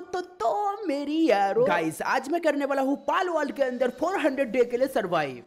तो तो तो मेरी यारो गाइस आज मैं करने वाला हूँ पाल वर्ल्ड के अंदर 400 डे के लिए सरवाइव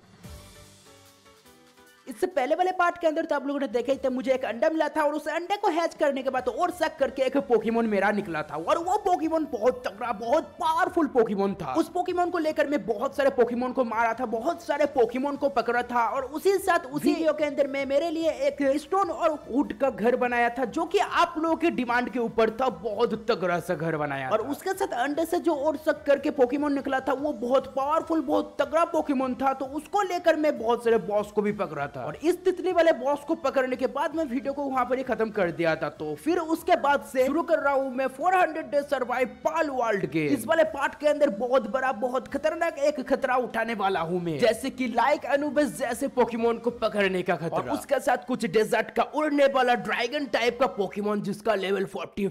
इससे पहले वाले पार्ट के अंदर तो आप लोगों ने देखे थे मुझे एक अंडा मिला था और उस अंडे को हैच करने के बाद तो और सक करके एक पोकीमोन मेरा निकला था और वो पोकीमोन बहुत तगड़ा बहुत पावरफुल पोकीमोन था उस पोकीमोन को लेकर मैं बहुत सारे पोकीमोन को मारा था बहुत सारे पोकीमोन को पकड़ा था और उसी साथ उसी के अंदर मैं मेरे लिए एक स्टोन और वुड का घर बनाया था जो की आप लोगों के डिमांड के ऊपर था बहुत तगड़ा सा घर बनाया और उसके साथ अंडे से जो और सक करके पोकीमोन निकला था वो बहुत पावरफुल बहुत तगड़ा पोकीमोन था तो उसको लेकर मैं बहुत सारे बॉस को भी पकड़ा था था और इस तितली वाले बॉस को पकड़ने के बाद मैं वीडियो को वहां पर ही खत्म कर दिया था तो फिर उसके बाद से शुरू कर रहा हूँ मैं 400 डे सर्वाइव पाल वर्ल्ड के इस वाले पार्ट के अंदर बहुत बड़ा बहुत खतरनाक एक खतरा उठाने वाला हूँ मैं जैसे की लाइक अनुबस जैसे पोकीमोन को पकड़ने का खतरा उसके साथ कुछ डेजर्ट का उड़ने वाला ड्रैगन टाइप का पोकीमोन जिसका लेवल फोर्टी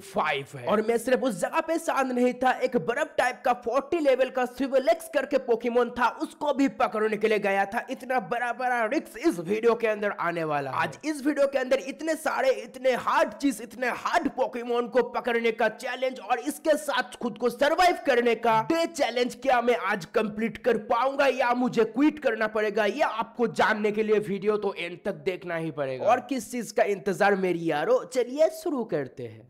है और मैं सिर्फ उस जगह पे शांत नहीं था एक बर्फ टाइप का फोर्टी लेवल का सिविलेक्स करके पोकीमोन था उसको भी पकड़ने के लिए गया था इतना बड़ा बड़ा रिक्स इस वीडियो के अंदर आने वाला आज इस वीडियो के अंदर इतने सारे इतने हार्ड चीज इतने हार्ड पोकेमोन को पकड़ने का चैलेंज और इसके साथ खुद को सर्वाइव करने का डे चैलेंज क्या मैं आज कंप्लीट कर पाऊंगा या मुझे क्विट करना पड़ेगा या आपको जानने के लिए वीडियो तो एंड तक देखना ही पड़ेगा और किस चीज का इंतजार मेरी यारो चलिए शुरू करते हैं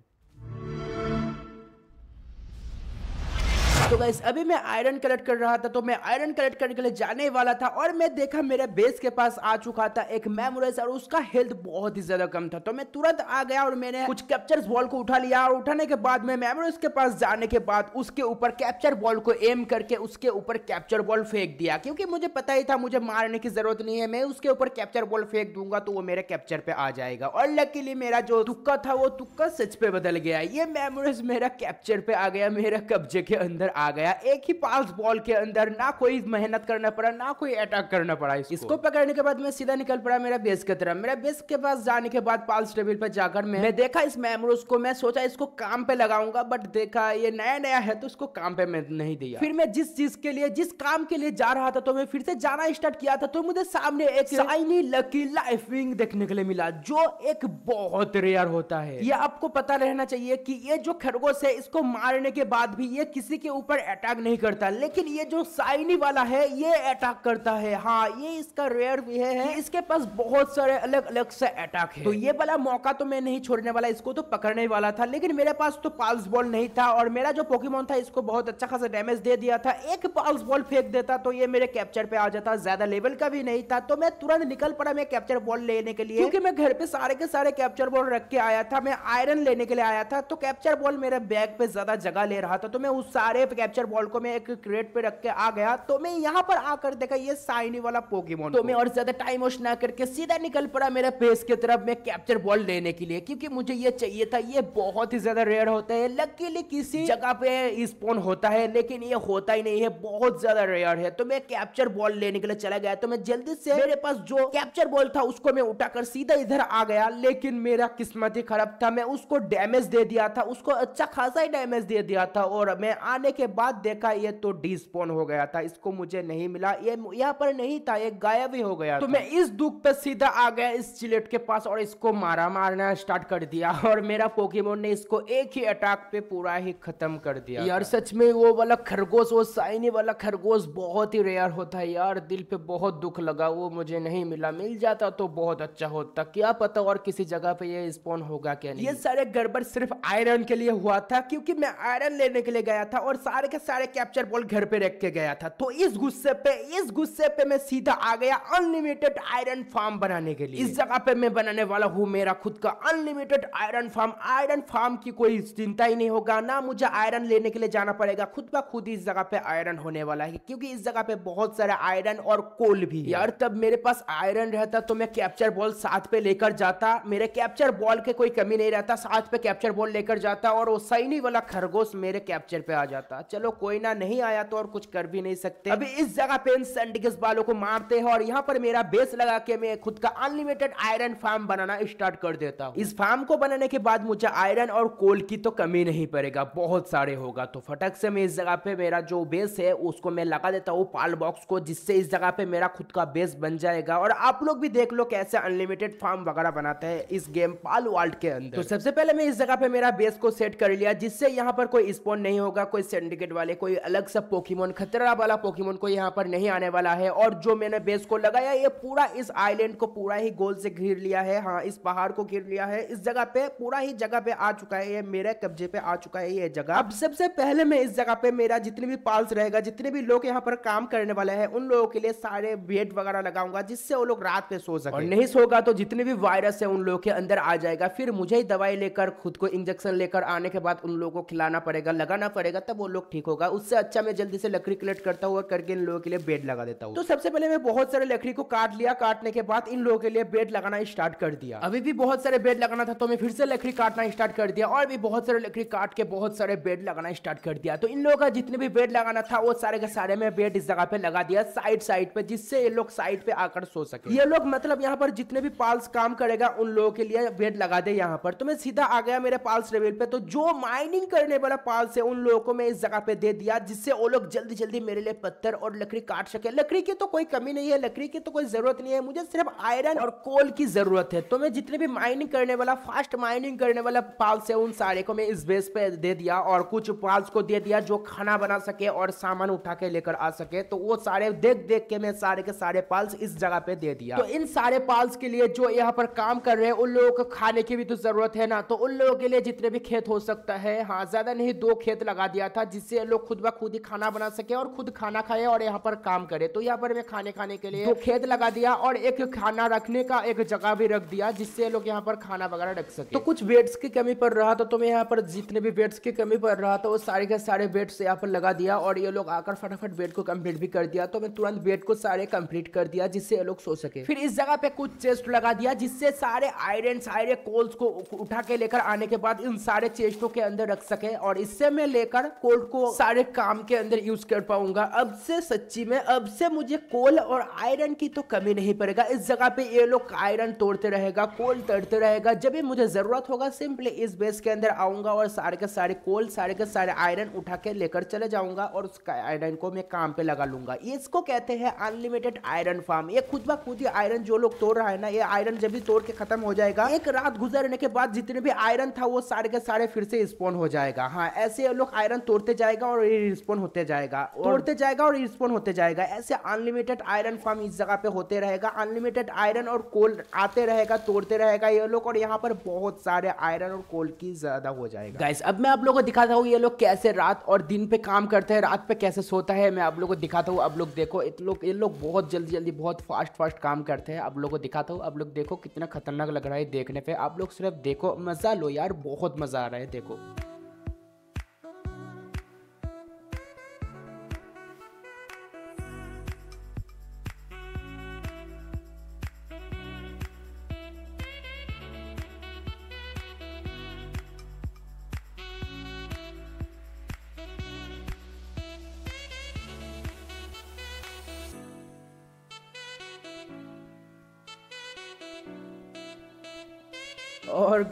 तो गैस अभी मैं आयरन कलेक्ट कर रहा था तो मैं आयरन कलेक्ट करने के लिए जाने वाला था और मैं देखा मेरे बेस के पास आ चुका था एक मेमोरेज और उसका हेल्थ बहुत ही ज्यादा कम था तो मैं तुरंत आ गया और मैंने कुछ कैप्चर बॉल को उठा लिया और उठाने के बाद में मेमोरेज के पास जाने के बाद उसके ऊपर कैप्चर बॉल को एम करके उसके ऊपर कैप्चर बॉल फेंक दिया क्योंकि मुझे पता ही था मुझे मारने की जरूरत नहीं है मैं उसके ऊपर कैप्चर बॉल फेंक दूंगा तो वो मेरे कैप्चर पे आ जाएगा और लकीली मेरा जो तुक्का था वो तुक्का सच पे बदल गया ये मेमोरेज मेरा कैप्चर पे आ गया मेरा कब्जे के अंदर आ गया एक ही पास बॉल के अंदर ना कोई मेहनत करना पड़ा ना कोई अटैक करना पड़ा इसको, इसको पकड़ने के बाद मैं सीधा निकल पड़ा मेरा बेस की तरफ मेरा बेस के पास जाने के बाद पाल्स टेबल पर जाकर मैं देखा इस मेमोरोज को मैं सोचा इसको काम पे लगाऊंगा बट देखा ये नया नया है तो इसको काम पे मैं नहीं दिया फिर मैं जिस चीज के लिए जिस काम के लिए जा रहा था तो मैं फिर से जाना स्टार्ट किया था तो मुझे सामने एक शाइनी लकी लाइफ विंग देखने के लिए मिला जो एक बहुत रेयर होता है ये आपको पता रहना चाहिए कि ये जो खरगोश है इसको मारने के बाद भी ये किसी के ऊपर ऊपर अटैक नहीं करता लेकिन ये जो साइनी वाला है ये अटैक करता है हाँ ये इसका रेयर भी है इसके पास बहुत सारे अलग अलग से अटैक है तो ये वाला मौका तो मैं नहीं छोड़ने वाला इसको तो पकड़ने वाला था लेकिन मेरे पास तो पाल्स बॉल नहीं था और मेरा जो पोकीमोन था इसको बहुत अच्छा खासा डैमेज दे दिया था एक पाल्स बॉल फेंक देता तो ये मेरे कैप्चर पे आ जाता ज्यादा लेवल का भी नहीं था तो मैं तुरंत निकल पड़ा मैं कैप्चर बॉल लेने के लिए क्योंकि मैं घर पे सारे के सारे कैप्चर बॉल रख के आया था मैं आयरन लेने के लिए आया था तो कैप्चर बॉल मेरे बैग पे ज्यादा जगह ले रहा था तो मैं उस सारे कैप्चर बॉल को मैं एक क्रेट पे रख के आ गया तो मैं यहाँ पर आकर देखा ये साइनी वाला पोकेमोन तो मैं और ज्यादा टाइम वोश ना करके सीधा निकल पड़ा मेरे पेस की तरफ मैं कैप्चर बॉल लेने के लिए क्योंकि मुझे ये चाहिए था ये बहुत ही ज्यादा रेयर होता है लकीली किसी जगह पे स्पोन होता है लेकिन ये होता ही नहीं है बहुत ज्यादा रेयर है तो मैं कैप्चर बॉल लेने के लिए चला गया तो मैं जल्दी से मेरे पास जो कैप्चर बॉल था उसको मैं उठाकर सीधा इधर आ गया लेकिन मेरा किस्मत ही खराब था मैं उसको डैमेज दे दिया था उसको अच्छा खासा ही डैमेज दे दिया था और मैं आने के बाद देखा ये तो डिस्पोन हो गया था इसको मुझे नहीं मिला ये यहाँ पर नहीं था ये गायब ही हो गया तो मैं इस दुख पे सीधा आ गया इस चिलेट के पास और इसको मारा मारना स्टार्ट कर दिया और मेरा पोकेमोन ने इसको एक ही अटैक पे पूरा ही खत्म कर दिया यार सच में वो वाला खरगोश वो साइनी वाला खरगोश बहुत ही रेयर होता है यार दिल पे बहुत दुख लगा वो मुझे नहीं मिला मिल जाता तो बहुत अच्छा होता क्या पता और किसी जगह पे ये स्पोन होगा क्या नहीं ये सारे गड़बड़ सिर्फ आयरन के लिए हुआ था क्योंकि मैं आयरन लेने के लिए गया था और सारे के सारे कैप्चर बॉल घर पे रख के गया था तो इस गुस्से पे इस गुस्से पे मैं सीधा आ गया अनलिमिटेड आयरन फार्म बनाने के लिए इस जगह पे मैं बनाने वाला हूँ मेरा खुद का unlimited iron farm iron farm की कोई चिंता ही नहीं होगा ना मुझे आयरन लेने के लिए जाना पड़ेगा खुद का खुद इस जगह पे आयरन होने वाला है क्योंकि इस जगह पे बहुत सारे आयरन और कोल भी यार तब मेरे पास आयरन रहता तो मैं कैप्चर बॉल साथ पे लेकर जाता मेरे कैप्चर बॉल के कोई कमी नहीं रहता साथ पे कैप्चर बॉल लेकर जाता और वो सैनी वाला खरगोश मेरे कैप्चर पे आ जाता था चलो कोई ना नहीं आया तो और कुछ कर भी नहीं सकते अभी इस जगह पे इन सेंडिकेस बालों को मारते हैं और यहाँ पर मेरा बेस लगा के मैं खुद का अनलिमिटेड आयरन फार्म बनाना स्टार्ट कर देता हूँ इस फार्म को बनाने के बाद मुझे आयरन और कोल की तो कमी नहीं पड़ेगा बहुत सारे होगा तो फटक से मैं इस जगह पे मेरा जो बेस है उसको मैं लगा देता हूँ पाल बॉक्स को जिससे इस जगह पे मेरा खुद का बेस बन जाएगा और आप लोग भी देख लो कैसे अनलिमिटेड फार्म वगैरह बनाते हैं इस गेम पाल वर्ल्ड के अंदर तो सबसे पहले मैं इस जगह पे मेरा बेस को सेट कर लिया जिससे यहाँ पर कोई स्पोन नहीं होगा कोई सेट सिंडिकेट वाले कोई अलग सा पोकीमोन खतरा वाला पोकीमोन को यहाँ पर नहीं आने वाला है और जो मैंने बेस को लगाया ये पूरा इस आइलैंड को पूरा ही गोल से घिर लिया है हाँ इस पहाड़ को घिर लिया है इस जगह पे पूरा ही जगह पे आ चुका है ये मेरे कब्जे पे आ चुका है ये जगह अब सबसे पहले मैं इस जगह पे मेरा जितने भी पाल्स रहेगा जितने भी लोग यहाँ पर काम करने वाले हैं उन लोगों के लिए सारे बेड वगैरह लगाऊंगा जिससे वो लोग रात पे सो सके और नहीं सोगा तो जितने भी वायरस है उन लोगों के अंदर आ जाएगा फिर मुझे ही दवाई लेकर खुद को इंजेक्शन लेकर आने के बाद उन लोगों को खिलाना पड़ेगा लगाना पड़ेगा तब वो लोग लोग ठीक होगा उससे अच्छा मैं जल्दी से लकड़ी कलेक्ट करता हूँ और करके इन लोगों के लिए बेड लगा देता हूँ तो सबसे पहले मैं बहुत सारे लकड़ी को काट लिया काटने के बाद इन लोगों के लिए बेड लगाना स्टार्ट कर दिया अभी भी बहुत सारे बेड लगाना था तो मैं फिर से लकड़ी काटना स्टार्ट कर दिया और भी बहुत सारे लकड़ी काट के बहुत सारे बेड लगाना स्टार्ट कर दिया तो इन लोगों का जितने भी बेड लगाना था वो सारे के सारे मैं बेड इस जगह पे लगा दिया साइड साइड पे जिससे ये लोग साइड पे आकर सो सके ये लोग मतलब यहाँ पर जितने भी पाल्स काम करेगा उन लोगों के लिए बेड लगा दे यहाँ पर तो मैं सीधा आ गया मेरे पाल्स लेवल पे तो जो माइनिंग करने वाला पाल्स है उन लोगों को मैं इस जगह पे दे दिया जिससे वो लोग जल्दी जल्दी मेरे लिए पत्थर और लकड़ी काट सके लकड़ी की तो कोई कमी नहीं है लकड़ी की तो कोई जरूरत नहीं है मुझे सिर्फ आयरन और कोल की जरूरत है तो मैं जितने भी माइनिंग करने वाला फास्ट माइनिंग करने वाला पाल्स है उन सारे को मैं इस बेस पे दे दिया और कुछ पाल्स को दे दिया जो खाना बना सके और सामान उठा के लेकर आ सके तो वो सारे देख देख के मैं सारे के सारे पाल्स इस जगह पे दे दिया तो इन सारे पाल्स के लिए जो यहाँ पर काम कर रहे हैं उन लोगों को खाने की भी तो जरूरत है ना तो उन लोगों के लिए जितने भी खेत हो सकता है हाँ ज्यादा नहीं दो खेत लगा दिया था जिससे लोग खुद ब खुद ही खाना बना सके और खुद खाना खाए और यहाँ पर काम करे तो यहाँ पर मैं खाने खाने के लिए खेत लगा दिया और एक खाना रखने का एक जगह भी रख दिया जिससे लोग यहाँ पर खाना वगैरह रख सके तो कुछ बेड्स की कमी पर रहा था तो मैं यहाँ पर जितने भी बेड्स की कमी पर रहा था वो सारे के सारे बेड्स यहाँ पर लगा दिया और ये लोग आकर फटाफट बेड को कम्प्लीट भी कर दिया तो मैं तुरंत बेड को सारे कम्प्लीट कर दिया जिससे ये लोग सो सके फिर इस जगह पे कुछ चेस्ट लगा दिया जिससे सारे आयरन सारे कोल्स को उठा के लेकर आने के बाद इन सारे चेस्टों के अंदर रख सके और इससे मैं लेकर कोल्ड को सारे काम के अंदर यूज कर पाऊंगा अब से सच्ची में अब से मुझे कोल और आयरन की तो कमी नहीं पड़ेगा इस जगह पे ये लोग आयरन तोड़ते रहेगा कोल तोड़ते रहेगा जब भी मुझे जरूरत होगा सिंपली इस बेस के अंदर आऊंगा और सारे के सारे कोल सारे के सारे आयरन उठा के लेकर चले जाऊंगा और उस आयरन को मैं काम पे लगा लूंगा इसको कहते हैं अनलिमिटेड आयरन फार्म ये खुद ब खुद ही आयरन जो लोग तोड़ रहा है ना ये आयरन जब भी तोड़ के खत्म हो जाएगा एक रात गुजरने के बाद जितने भी आयरन था वो सारे के सारे फिर से स्पोन हो जाएगा हाँ ऐसे लोग आयरन तोड़ते जाएगा और रिस्पॉन्ड होते जाएगा तो तोड़ते जाएगा और रिस्पॉन्ड होते जाएगा ऐसे अनलिमिटेड आयरन फार्म इस जगह पे होते रहेगा अनलिमिटेड आयरन और कोल आते रहेगा तोड़ते रहेगा ये लोग और यहाँ पर बहुत सारे आयरन और कोल की ज्यादा हो जाएगा गाइस अब मैं आप लोगों को दिखाता हूँ ये लोग कैसे रात और दिन पे काम करते हैं रात पे कैसे सोता है मैं आप लोग को दिखाता हूँ आप लोग देखो लोग ये लोग बहुत जल्दी जल्दी बहुत फास्ट फास्ट काम करते हैं आप लोग को दिखाता हूँ आप लोग देखो कितना खतरनाक लग रहा है देखने पे आप लोग सिर्फ देखो मजा लो यार बहुत मजा आ रहा है देखो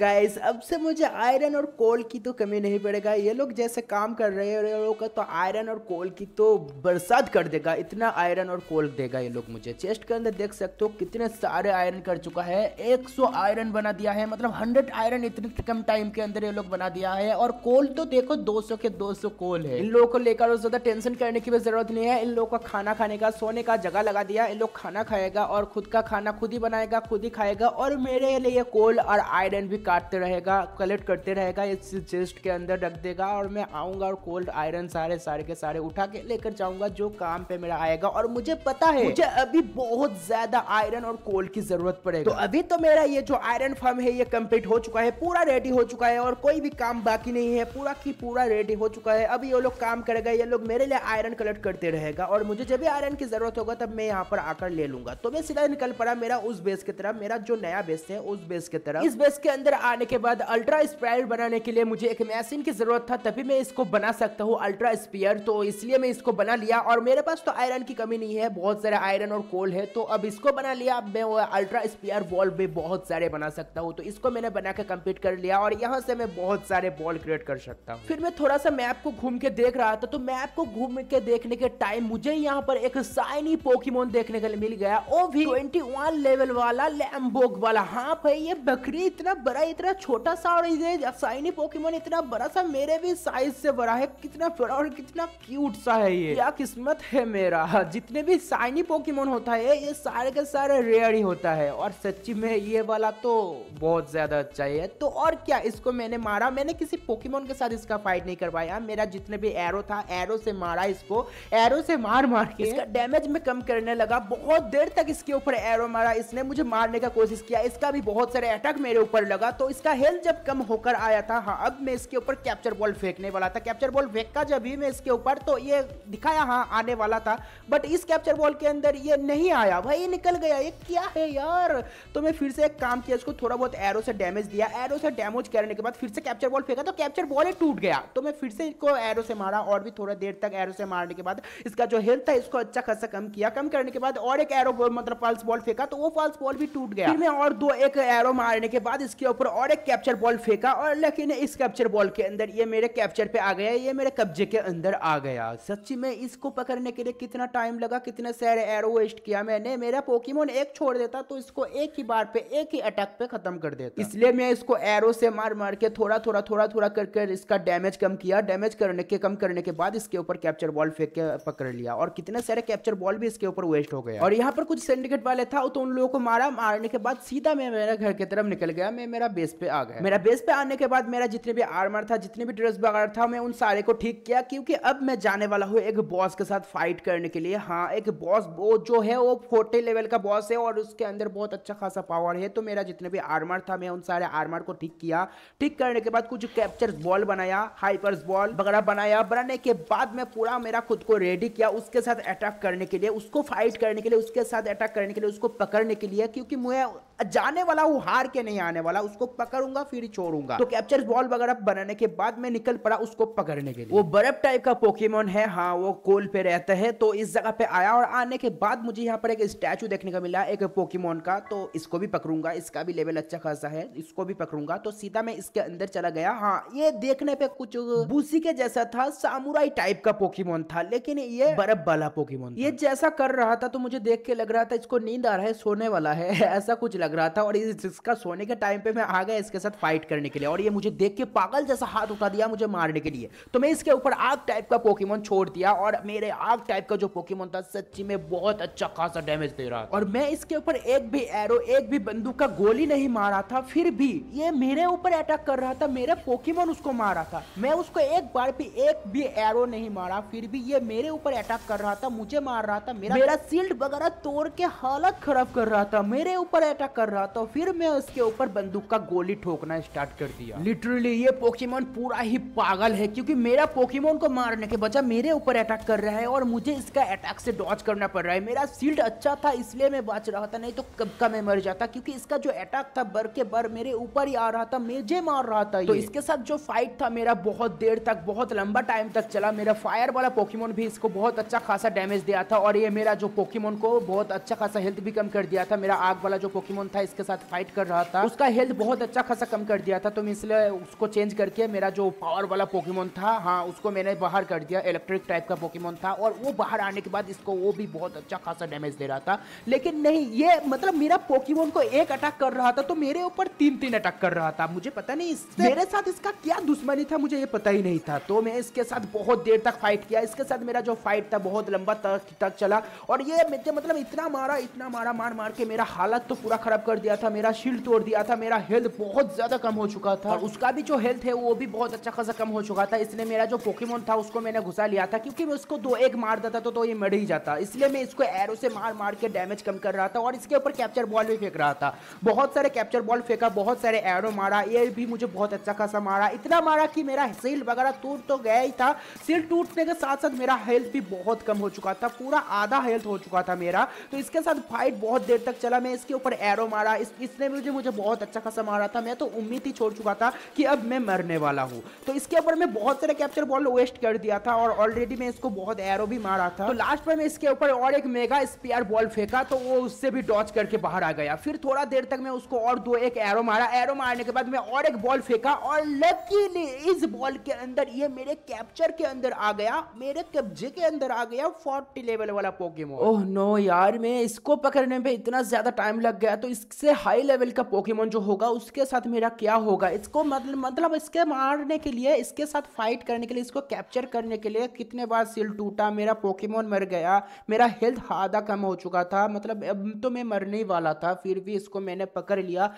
गाइस अब से मुझे आयरन और कोल की तो कमी नहीं पड़ेगा ये लोग जैसे काम कर रहे हैं ये लोग तो आयरन और कोल की तो बरसात कर देगा इतना आयरन और कोल देगा ये लोग मुझे चेस्ट के अंदर देख सकते हो कितने सारे आयरन कर चुका है 100 आयरन बना दिया है मतलब 100 आयरन इतने कम टाइम के अंदर ये लोग बना दिया है और कोल तो देखो दो के दो कोल है इन लोगों को लेकर और ज़्यादा टेंशन करने की भी जरूरत नहीं है इन लोगों का खाना खाने का सोने का जगह लगा दिया इन लोग खाना खाएगा और खुद का खाना खुद ही बनाएगा खुद ही खाएगा और मेरे लिए कोल और आयरन भी काटते रहेगा कलेक्ट करते रहेगा इस चेस्ट के अंदर रख देगा और मैं आऊँगा और कोल्ड आयरन सारे सारे के सारे उठा के लेकर जाऊँगा जो काम पे मेरा आएगा और मुझे पता है मुझे अभी बहुत ज़्यादा आयरन और कोल्ड की ज़रूरत पड़ेगी तो अभी तो मेरा ये जो आयरन फार्म है ये कम्प्लीट हो चुका है पूरा रेडी हो चुका है और कोई भी काम बाकी नहीं है पूरा की पूरा रेडी हो चुका है अभी ये लोग काम करेगा ये लोग मेरे लिए आयरन कलेक्ट करते रहेगा और मुझे जब भी आयरन की ज़रूरत होगा तब मैं यहाँ पर आकर ले लूंगा तो मैं सीधा निकल पड़ा मेरा उस बेस की तरफ मेरा जो नया बेस है उस बेस की तरफ इस बेस के अंदर आने के बाद अल्ट्रा स्पायर बनाने के लिए मुझे एक मशीन की जरूरत था तभी मैं इसको बना सकता हूँ अल्ट्रा स्पेयर तो इसलिए मैं इसको बना लिया और मेरे पास तो आयरन की कमी नहीं है बहुत सारे आयरन और कोल है तो अब इसको बना लिया मैं अल्ट्रा स्पेयर बॉल भी बहुत सारे बना सकता हूँ तो इसको मैंने बना के कम्पीट कर लिया और यहाँ से मैं बहुत सारे बॉल क्रिएट कर सकता हूँ फिर मैं थोड़ा सा मैप को घूम के देख रहा था तो मैप को घूम के देखने के टाइम मुझे यहाँ पर एक साइनी पोकीमोन देखने के लिए मिल गया वो भी ट्वेंटी लेवल वाला लैम्बोग वाला हाँ भाई ये बकरी इतना बड़ा है इतना छोटा सा और ये साइनी पोकेमोन इतना बड़ा सा मेरे भी साइज से बड़ा है कितना बड़ा और कितना क्यूट सा है ये क्या किस्मत है मेरा जितने भी साइनी पोकेमोन होता है ये सारे के सारे रेयर ही होता है और सच्ची में ये वाला तो बहुत ज्यादा अच्छा है तो और क्या इसको मैंने मारा मैंने किसी पोकेमोन के साथ इसका फाइट नहीं करवाया मेरा जितने भी एरो था एरो से मारा इसको एरो से मार मार के इसका डैमेज में कम करने लगा बहुत देर तक इसके ऊपर एरो मारा इसने मुझे मारने का कोशिश किया इसका भी बहुत सारे अटैक मेरे ऊपर लगा तो इसका हेल्थ जब कम होकर आया था हाँ अब मैं इसके ऊपर कैप्चर बॉल फेंकने वाला था कैप्चर बॉल फेंक का जब भी मैं इसके ऊपर तो ये दिखाया हाँ आने वाला था बट इस कैप्चर बॉल के अंदर ये नहीं आया भाई निकल गया ये क्या है यार तो मैं फिर से एक काम किया इसको थोड़ा बहुत एरो से डैमेज दिया एरो से डैमेज करने के बाद फिर से कैप्चर बॉल फेंका तो कैप्चर बॉल ही टूट गया तो मैं फिर से इसको एरो से मारा और भी थोड़ा देर तक एरो से मारने के बाद इसका जो हेल्थ था इसको अच्छा खासा कम किया कम करने के बाद और एक एरो मतलब फॉल्स बॉल फेंका तो वो फॉल्स बॉल भी टूट गया फिर मैं और दो एक एरो मारने के बाद इसके ऊपर ऊपर और एक कैप्चर बॉल फेंका और लेकिन इस कैप्चर बॉल के अंदर ये मेरे कैप्चर पे आ गया ये मेरे कब्जे के अंदर आ गया सच्ची में इसको पकड़ने के लिए कितना टाइम लगा कितने सारे एरो वेस्ट किया मैंने मेरा पोकीमोन एक छोड़ देता तो इसको एक ही बार पे एक ही अटैक पे खत्म कर देता इसलिए मैं इसको एरो से मार मार के थोड़ा थोड़ा थोड़ा थोड़ा करके इसका डैमेज कम किया डैमेज करने के कम करने के बाद इसके ऊपर कैप्चर बॉल फेंक के पकड़ लिया और कितने सारे कैप्चर बॉल भी इसके ऊपर वेस्ट हो गया और यहाँ पर कुछ सिंडिकेट वाले था तो उन लोगों को मारा मारने के बाद सीधा मैं मेरे घर की तरफ निकल गया मैं मेरा बेस पे आ गया मेरा बेस पे आने के बाद मेरा जितने भी आर्मर था जितने भी ड्रेस वगैरह था मैं उन सारे को ठीक किया क्योंकि अब मैं जाने वाला हूँ एक बॉस के साथ फाइट करने के लिए हाँ एक बॉस वो जो है वो फोर्टी लेवल का बॉस है और उसके अंदर बहुत अच्छा खासा पावर है तो मेरा जितने भी आर्मर था मैं उन सारे आर्मर को ठीक किया ठीक करने के बाद कुछ कैप्चर बॉल बनाया हाइपर बॉल वगैरह बनाया बनाने के बाद मैं पूरा मेरा खुद को रेडी किया उसके साथ अटैक करने के लिए उसको फाइट करने के लिए उसके साथ अटैक करने के लिए उसको पकड़ने के लिए क्योंकि मुझे जाने वाला हूँ हार के नहीं आने वाला उसको पकड़ूंगा फिर छोड़ूंगा तो कैप्चर बॉल वगैरह बनाने के बाद में निकल पड़ा उसको पकड़ने के लिए वो बर्फ टाइप का पोकेमोन है हाँ वो कोल पे रहते है तो इस जगह पे आया और आने के बाद मुझे यहाँ पर एक स्टैचू देखने को मिला एक पोकेमोन का तो इसको भी पकड़ूंगा इसका भी लेवल अच्छा खासा है इसको भी पकड़ूंगा तो सीधा मैं इसके अंदर चला गया हाँ ये देखने पे कुछ बूसी के जैसा था सामुराई टाइप का पोकीमोन था लेकिन ये बर्फ वाला पोकीमोन ये जैसा कर रहा था तो मुझे देख के लग रहा था इसको नींद आ रहा है सोने वाला है ऐसा कुछ लग लग रहा था और इसका सोने के टाइम पे मैं आ गया इसके साथ फाइट करने के लिए और ये मुझे देख के पागल जैसा हाथ उठा दिया मुझे मारने के लिए तो मैं इसके ऊपर आग टाइप का पोकीमोन छोड़ दिया और मेरे आग टाइप का जो पोकीमोन था सच्ची में बहुत अच्छा खासा डैमेज दे रहा और मैं इसके ऊपर एक भी एरो एक भी बंदूक का गोली नहीं मारा था फिर भी ये मेरे ऊपर अटैक कर रहा था मेरे पोकीमोन उसको मारा था मैं उसको एक बार भी एक भी एरो नहीं मारा फिर भी ये मेरे ऊपर अटैक कर रहा था मुझे मार रहा था मेरा मेरा सील्ड वगैरह तोड़ के हालत खराब कर रहा था मेरे ऊपर अटैक कर रहा था फिर मैं उसके ऊपर बंदूक का गोली ठोकना स्टार्ट कर दिया लिटरली ये पोकीमोन पूरा ही पागल है क्योंकि मेरा पोकीमोन को मारने के बजाय मेरे ऊपर अटैक कर रहा है और मुझे इसका अटैक से डॉच करना पड़ रहा है मेरा शील्ड अच्छा था इसलिए मैं बच रहा था नहीं तो कब का मैं मर जाता क्योंकि इसका जो अटैक था बर के बर मेरे ऊपर ही आ रहा था मेजे मार रहा था तो इसके साथ जो फाइट था मेरा बहुत देर तक बहुत लंबा टाइम तक चला मेरा फायर वाला पोकीमोन भी इसको बहुत अच्छा खासा डैमेज दिया था और ये मेरा जो पोकीमोन को बहुत अच्छा खासा हेल्थ भी कम कर दिया था मेरा आग वाला जो पोकीमोन कौन था इसके साथ फाइट कर रहा था उसका हेल्थ बहुत अच्छा खासा कम कर दिया था तो मैं इसलिए उसको चेंज करके मेरा जो पावर वाला पोकीमोन था हाँ उसको मैंने बाहर कर दिया इलेक्ट्रिक टाइप का पोकीमोन था और वो बाहर आने के बाद इसको वो भी बहुत अच्छा खासा डैमेज दे रहा था लेकिन नहीं ये मतलब मेरा पोकीमोन को एक अटैक कर रहा था तो मेरे ऊपर तीन तीन अटैक कर रहा था मुझे पता नहीं मेरे साथ इसका क्या दुश्मनी था मुझे ये पता ही नहीं था तो मैं इसके साथ बहुत देर तक फाइट किया इसके साथ मेरा जो फाइट था बहुत लंबा तक तक चला और ये मतलब इतना मारा इतना मारा मार मार के मेरा हालत तो पूरा खराब खराब कर दिया था मेरा शील्ड तोड़ दिया था मेरा हेल्थ बहुत ज्यादा कम हो चुका था और उसका भी जो हेल्थ है वो भी बहुत अच्छा खासा कम हो चुका था इसलिए मेरा जो पोकेमोन था उसको मैंने घुसा लिया था क्योंकि मैं उसको दो एक मार देता तो, तो ये मर ही जाता इसलिए मैं इसको एरो से मार मार के डैमेज कम कर रहा था और इसके ऊपर कैप्चर बॉल भी फेंक रहा था बहुत सारे कैप्चर बॉल फेंका बहुत सारे एरो मारा ये भी मुझे बहुत अच्छा खासा मारा इतना मारा कि मेरा सील वगैरह टूट तो गया ही था सील टूटने के साथ साथ मेरा हेल्थ भी बहुत कम हो चुका था पूरा आधा हेल्थ हो चुका था मेरा तो इसके साथ फाइट बहुत देर तक चला मैं इसके ऊपर एरो चारों मारा इस इसने मुझे मुझे बहुत अच्छा खासा मारा था मैं तो उम्मीद ही छोड़ चुका था कि अब मैं मरने वाला हूँ तो इसके ऊपर मैं बहुत सारे कैप्चर बॉल वेस्ट कर दिया था और ऑलरेडी मैं इसको बहुत एरो भी मारा था तो लास्ट में इसके ऊपर और एक मेगा स्पेयर बॉल फेंका तो वो उससे भी डॉच करके बाहर आ गया फिर थोड़ा देर तक मैं उसको और दो एक एरो मारा एरो मारने के बाद मैं और एक बॉल फेंका और लकीली इस बॉल के अंदर ये मेरे कैप्चर के अंदर आ गया मेरे कब्जे के अंदर आ गया फोर्टी लेवल वाला पोकेमोन ओह नो यार मैं इसको पकड़ने में इतना ज्यादा टाइम लग गया तो इससे हाई लेवल का पोकेमोन जो होगा उसके साथ मेरा क्या होगा इसको मतलब मतलब इसके मारने के लिए इसके साथ फाइट करने के लिए इसको कैप्चर करने के लिए कितने बार सिल टूटा मेरा पोकेमोन मर गया मेरा हेल्थ आधा कम हो चुका था मतलब अब तो मैं मरने ही वाला था फिर भी इसको मैंने पकड़ लिया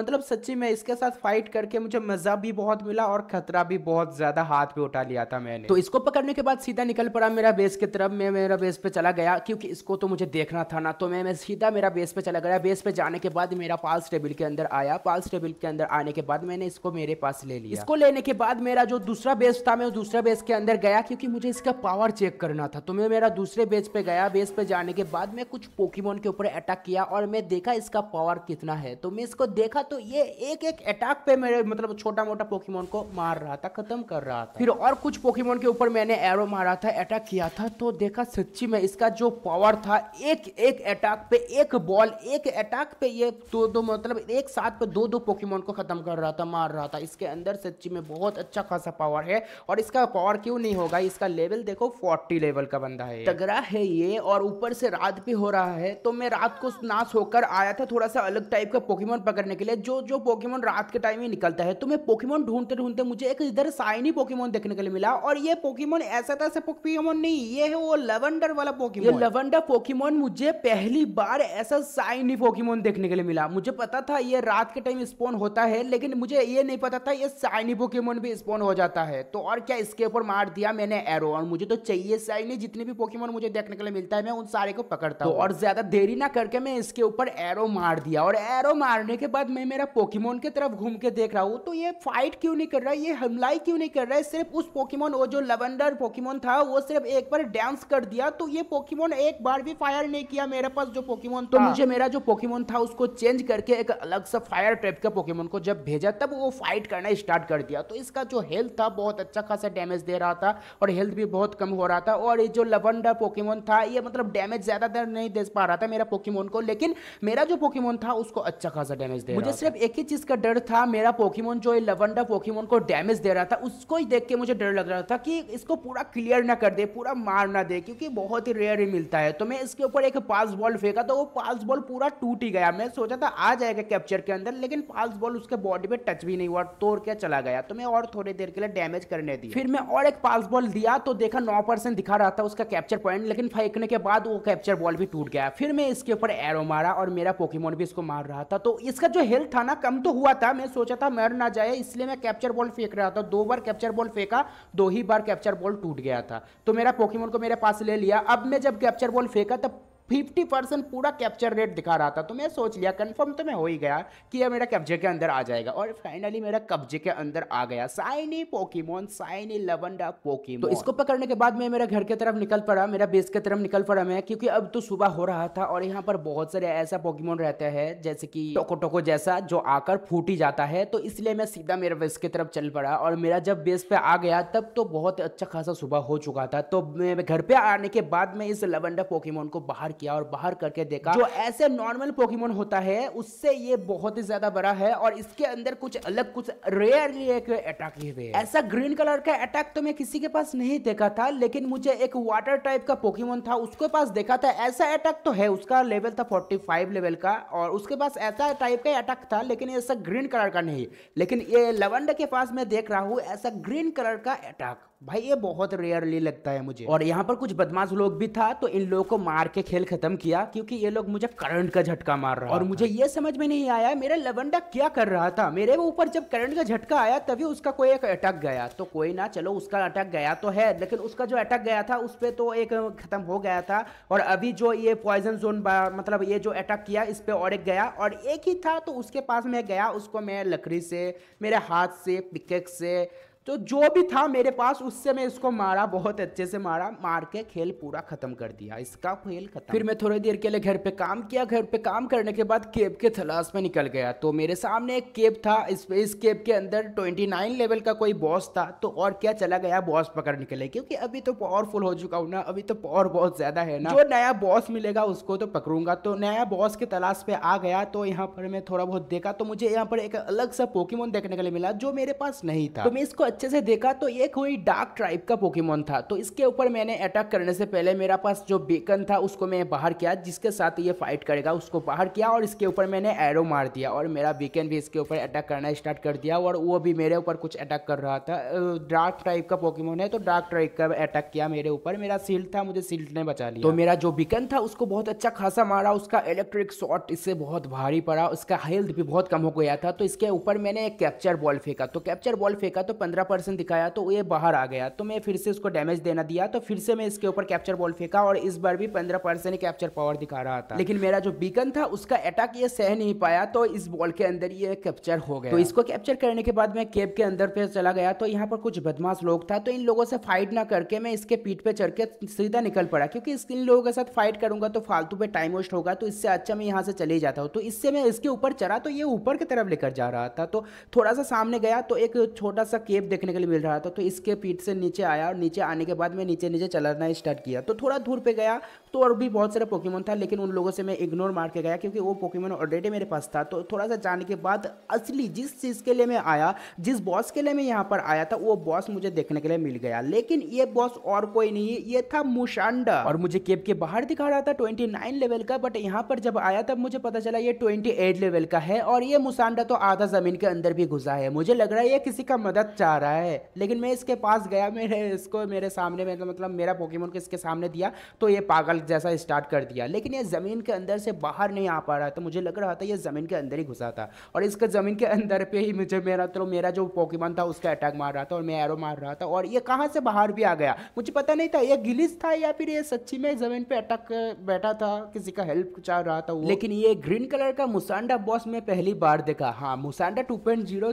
मतलब सच्ची में इसके साथ फाइट करके मुझे मज़ा भी बहुत मिला और खतरा भी बहुत ज़्यादा हाथ पे उठा लिया था मैंने तो इसको पकड़ने के बाद सीधा निकल पड़ा मेरा बेस की तरफ मैं मेरा बेस पर चला गया क्योंकि इसको तो मुझे देखना था ना तो मैं, सीधा मेरा बेस पर चला गया बेस पर जाने आने के बाद मेरा पाल्स टेबल के अंदर आया पाल्स टेबल के अंदर आने के बाद मैंने इसको मेरे पास ले लिया इसको लेने के बाद मेरा जो दूसरा बेस था मैं उस दूसरे बेस के अंदर गया क्योंकि मुझे इसका पावर चेक करना था तो मैं मेरा दूसरे बेस पे गया बेस पे जाने के बाद मैं कुछ पोकीमोन के ऊपर अटैक किया और मैं देखा इसका पावर कितना है तो मैं इसको देखा तो ये एक एक अटैक पे मेरे मतलब छोटा मोटा पोकीमोन को मार रहा था खत्म कर रहा था फिर और कुछ पोकीमोन के ऊपर मैंने एरो मारा था अटैक किया था तो देखा सच्ची में इसका जो पावर था एक एक अटैक पे एक बॉल एक अटैक पे ये दो दो मतलब एक साथ पे दो दो पोकेमोन को ख़त्म कर रहा था मार रहा था इसके अंदर सच्ची में बहुत अच्छा खासा पावर है और इसका पावर क्यों नहीं होगा इसका लेवल देखो फोर्टी लेवल का बंदा है तगड़ा है ये और ऊपर से रात भी हो रहा है तो मैं रात को नाश होकर आया था थोड़ा सा अलग टाइप का पोकेमोन पकड़ने के लिए जो जो पोकेमोन रात के टाइम ही निकलता है तो मैं पोकेमोन ढूंढते ढूंढते मुझे एक इधर साइनी पोकेमोन देखने के लिए मिला और ये पोकेमोन ऐसा था ऐसा पोकेमोन नहीं ये है वो लवंडर वाला पोकेमोन लवंडर पोकेमोन मुझे पहली बार ऐसा साइनी पोकेमोन देखने के लिए मिला मुझे पता था ये रात के टाइम स्पॉन होता है लेकिन मुझे ये नहीं पता था ये साइनी पोकेमोन भी स्पॉन हो जाता है तो और क्या इसके ऊपर मार दिया मैंने एरो और मुझे तो चाहिए साइनी जितने भी पोकेमोन मुझे देखने के लिए मिलता है मैं उन सारे को पकड़ता तो हूँ तो और ज्यादा देरी ना करके मैं इसके ऊपर एरो मार दिया और एरो मारने के बाद मैं मेरा पोकीमोन की तरफ घूम के देख रहा हूँ तो ये फाइट क्यों नहीं कर रहा है ये हमलाई क्यों नहीं कर रहा है सिर्फ उस पोकीमोन वो जो लवेंडर पोकीमोन था वो सिर्फ एक बार डांस कर दिया तो ये पोकीमोन एक बार भी फायर नहीं किया मेरे पास जो पोकीमोन तो मुझे मेरा जो पोकीमोन था था उसको चेंज करके एक अलग सा फायर टाइप का पोकेमोन को जब भेजा तब वो फाइट करना स्टार्ट कर दिया तो इसका जो हेल्थ था बहुत अच्छा खासा डैमेज दे रहा था और हेल्थ भी बहुत कम हो रहा था और ये जो लवंडर पोकेमोन था ये मतलब डैमेज ज़्यादा देर नहीं दे पा रहा था मेरा पोकेमोन को लेकिन मेरा जो पोकेमोन था उसको अच्छा खासा डैमेज दे मुझे सिर्फ एक ही चीज़ का डर था मेरा पोकेमोन जो लवंडर पोकेमोन को डैमेज दे रहा था उसको ही देख के मुझे डर लग रहा था कि इसको पूरा क्लियर ना कर दे पूरा मार ना दे क्योंकि बहुत ही रेयर ही मिलता है तो मैं इसके ऊपर एक पास बॉल फेंका तो वो पास बॉल पूरा टूट ही गया गया मैं सोचा था आ जाएगा कैप्चर के अंदर लेकिन फाल्स बॉल उसके बॉडी पे टच भी नहीं हुआ तोड़ के चला गया तो मैं और थोड़ी देर के लिए डैमेज करने दी फिर मैं और एक पाल्स बॉल दिया तो देखा नौ परसेंट दिखा रहा था उसका कैप्चर पॉइंट लेकिन फेंकने के बाद वो कैप्चर बॉल भी टूट गया फिर मैं इसके ऊपर एरो मारा और मेरा पोकीमोन भी इसको मार रहा था तो इसका जो हेल्थ था ना कम तो हुआ था मैं सोचा था मर ना जाए इसलिए मैं कैप्चर बॉल फेंक रहा था दो बार कैप्चर बॉल फेंका दो ही बार कैप्चर बॉल टूट गया था तो मेरा पोकीमोन को मेरे पास ले लिया अब मैं जब कैप्चर बॉल फेंका तब फिफ्टी परसेंट पूरा कैप्चर रेट दिखा रहा था तो मैं सोच लिया कन्फर्म तो मैं हो ही गया कि यह मेरा कब्जे के अंदर आ जाएगा और फाइनली मेरा कब्जे के अंदर आ गया साइनी पोकीमोन साइनी लवंडा पोकीमोन तो इसको पकड़ने के बाद मैं मेरे घर की तरफ निकल पड़ा मेरा बेस की तरफ निकल पड़ा मैं क्योंकि अब तो सुबह हो रहा था और यहाँ पर बहुत सारे ऐसा पोकीमोन रहते हैं जैसे कि टोको टोको जैसा जो आकर फूट ही जाता है तो इसलिए मैं सीधा मेरे बेस की तरफ चल पड़ा और मेरा जब बेस पे आ गया तब तो बहुत अच्छा खासा सुबह हो चुका था तो मैं घर पे आने के बाद मैं इस लवंडा पोकीमोन को बाहर किया और बाहर करके देखा जो ऐसे नॉर्मल पोकीमोन होता है उससे ये बहुत ही ज्यादा बड़ा है और इसके अंदर कुछ अलग कुछ रेयरली एक अटैक ही हुए ऐसा ग्रीन कलर का अटैक तो मैं किसी के पास नहीं देखा था लेकिन मुझे एक वाटर टाइप का पोकीमोन था उसके पास देखा था ऐसा अटैक तो है उसका लेवल था फोर्टी लेवल का और उसके पास ऐसा टाइप का अटैक था लेकिन ऐसा ग्रीन कलर का नहीं लेकिन ये लवंडा के पास मैं देख रहा हूँ ऐसा ग्रीन कलर का अटैक भाई ये बहुत रेयरली लगता है मुझे और यहाँ पर कुछ बदमाश लोग भी था तो इन लोगों को मार के खेल खत्म किया क्योंकि ये लोग मुझे करंट का झटका मार रहा और मुझे ये समझ में नहीं आया मेरा लवंडा क्या कर रहा था मेरे ऊपर जब करंट का झटका आया तभी उसका कोई एक अटक गया तो कोई ना चलो उसका अटक गया तो है लेकिन उसका जो अटक गया था उस पर तो एक खत्म हो गया था और अभी जो ये पॉइजन जोन मतलब ये जो अटक किया इस पर और एक गया और एक ही था तो उसके पास मैं गया उसको मैं लकड़ी से मेरे हाथ से पिकेक से तो जो भी था मेरे पास उससे मैं इसको मारा बहुत अच्छे से मारा मार के खेल पूरा खत्म कर दिया इसका खेल खत्म फिर मैं थोड़ी देर के लिए घर पे काम किया घर पे काम करने के बाद केब के तलाश में निकल गया तो मेरे सामने एक केब था इस इस केब के अंदर 29 लेवल का कोई बॉस था तो और क्या चला गया बॉस पकड़ने के लिए क्योंकि अभी तो पावरफुल हो चुका हूँ ना अभी तो पावर बहुत ज्यादा है ना जो नया बॉस मिलेगा उसको तो पकड़ूंगा तो नया बॉस के तलाश पे आ गया तो यहाँ पर मैं थोड़ा बहुत देखा तो मुझे यहाँ पर एक अलग सा पोकीमोन देखने के लिए मिला जो मेरे पास नहीं था तो मैं इसको अच्छे से देखा तो ये कोई डार्क ट्राइप का पोकेमोन था तो इसके ऊपर मैंने अटैक करने से पहले मेरा पास जो बेकन था उसको मैं बाहर किया जिसके साथ ये फाइट करेगा उसको बाहर किया और इसके ऊपर मैंने एरो मार दिया और मेरा बेकन भी इसके ऊपर अटैक करना स्टार्ट कर दिया और वो भी मेरे ऊपर कुछ अटैक कर रहा था डार्क टाइप का पोकेमोन है तो डार्क टाइप का अटैक किया मेरे ऊपर मेरा सील्ड था मुझे सील्ड ने बचा लिया तो मेरा जो बिकन था उसको बहुत अच्छा खासा मारा उसका इलेक्ट्रिक शॉट इससे बहुत भारी पड़ा उसका हेल्थ भी बहुत कम हो गया था तो इसके ऊपर मैंने एक कैप्चर बॉल फेंका तो कैप्चर बॉल फेंका तो पंद्रह दूसरा पर्सन दिखाया तो ये बाहर आ गया तो मैं फिर से उसको डैमेज देना दिया तो फिर से मैं इसके ऊपर कैप्चर बॉल फेंका और इस बार भी पंद्रह परसेंट कैप्चर पावर दिखा रहा था लेकिन मेरा जो बीकन था उसका अटैक ये सह नहीं पाया तो इस बॉल के अंदर ये कैप्चर हो गया तो इसको कैप्चर करने के बाद मैं कैब के अंदर पे चला गया तो यहाँ पर कुछ बदमाश लोग था तो इन लोगों से फाइट ना करके मैं इसके पीठ पे चढ़ के सीधा निकल पड़ा क्योंकि इन लोगों के साथ फाइट करूंगा तो फालतू पे टाइम वेस्ट होगा तो इससे अच्छा मैं यहाँ से चले जाता हूँ तो इससे मैं इसके ऊपर चढ़ा तो ये ऊपर की तरफ लेकर जा रहा था तो थोड़ा सा सामने गया तो एक छोटा सा केब देखने के लिए मिल रहा था तो इसके पीठ से नीचे आया और नीचे आने के बाद मैं नीचे नीचे चलाना स्टार्ट किया तो थोड़ा दूर पे गया तो और भी बहुत सारे पोकेमोन था लेकिन उन लोगों से मैं इग्नोर मार के गया क्योंकि वो पोकेमोन ऑलरेडी मेरे पास था तो थोड़ा सा जाने के बाद असली जिस चीज़ के लिए मैं आया जिस बॉस के लिए मैं यहाँ पर आया था वो बॉस मुझे देखने के लिए मिल गया लेकिन ये बॉस और कोई नहीं ये था मुशांडा और मुझे केप के बाहर दिखा रहा था ट्वेंटी लेवल का बट यहाँ पर जब आया तब मुझे पता चला ये ट्वेंटी लेवल का है और ये मुसांडा तो आधा जमीन के अंदर भी घुसा है मुझे लग रहा है ये किसी का मदद चाह रहा है लेकिन मैं इसके पास गया मेरे इसको मेरे सामने में मतलब मेरा पोकेमोन को इसके सामने दिया तो ये पागल जैसा स्टार्ट कर दिया लेकिन ये ज़मीन के अंदर से बाहर नहीं आ पा रहा तो मुझे लग रहा था ये ज़मीन के अंदर ही घुसा था और इसके ज़मीन के अंदर पर ही मुझे मेरा तो मेरा जो पोकेमोन था उसका अटैक मार रहा था और मैं एरो मार रहा था और ये कहाँ से बाहर भी आ गया मुझे पता नहीं था ये गिलिस था या फिर ये सच्ची में ज़मीन पर अटक बैठा था किसी का हेल्प चाह रहा था लेकिन ये ग्रीन कलर का मुसांडा बॉस में पहली बार देखा हाँ मुसांडा टू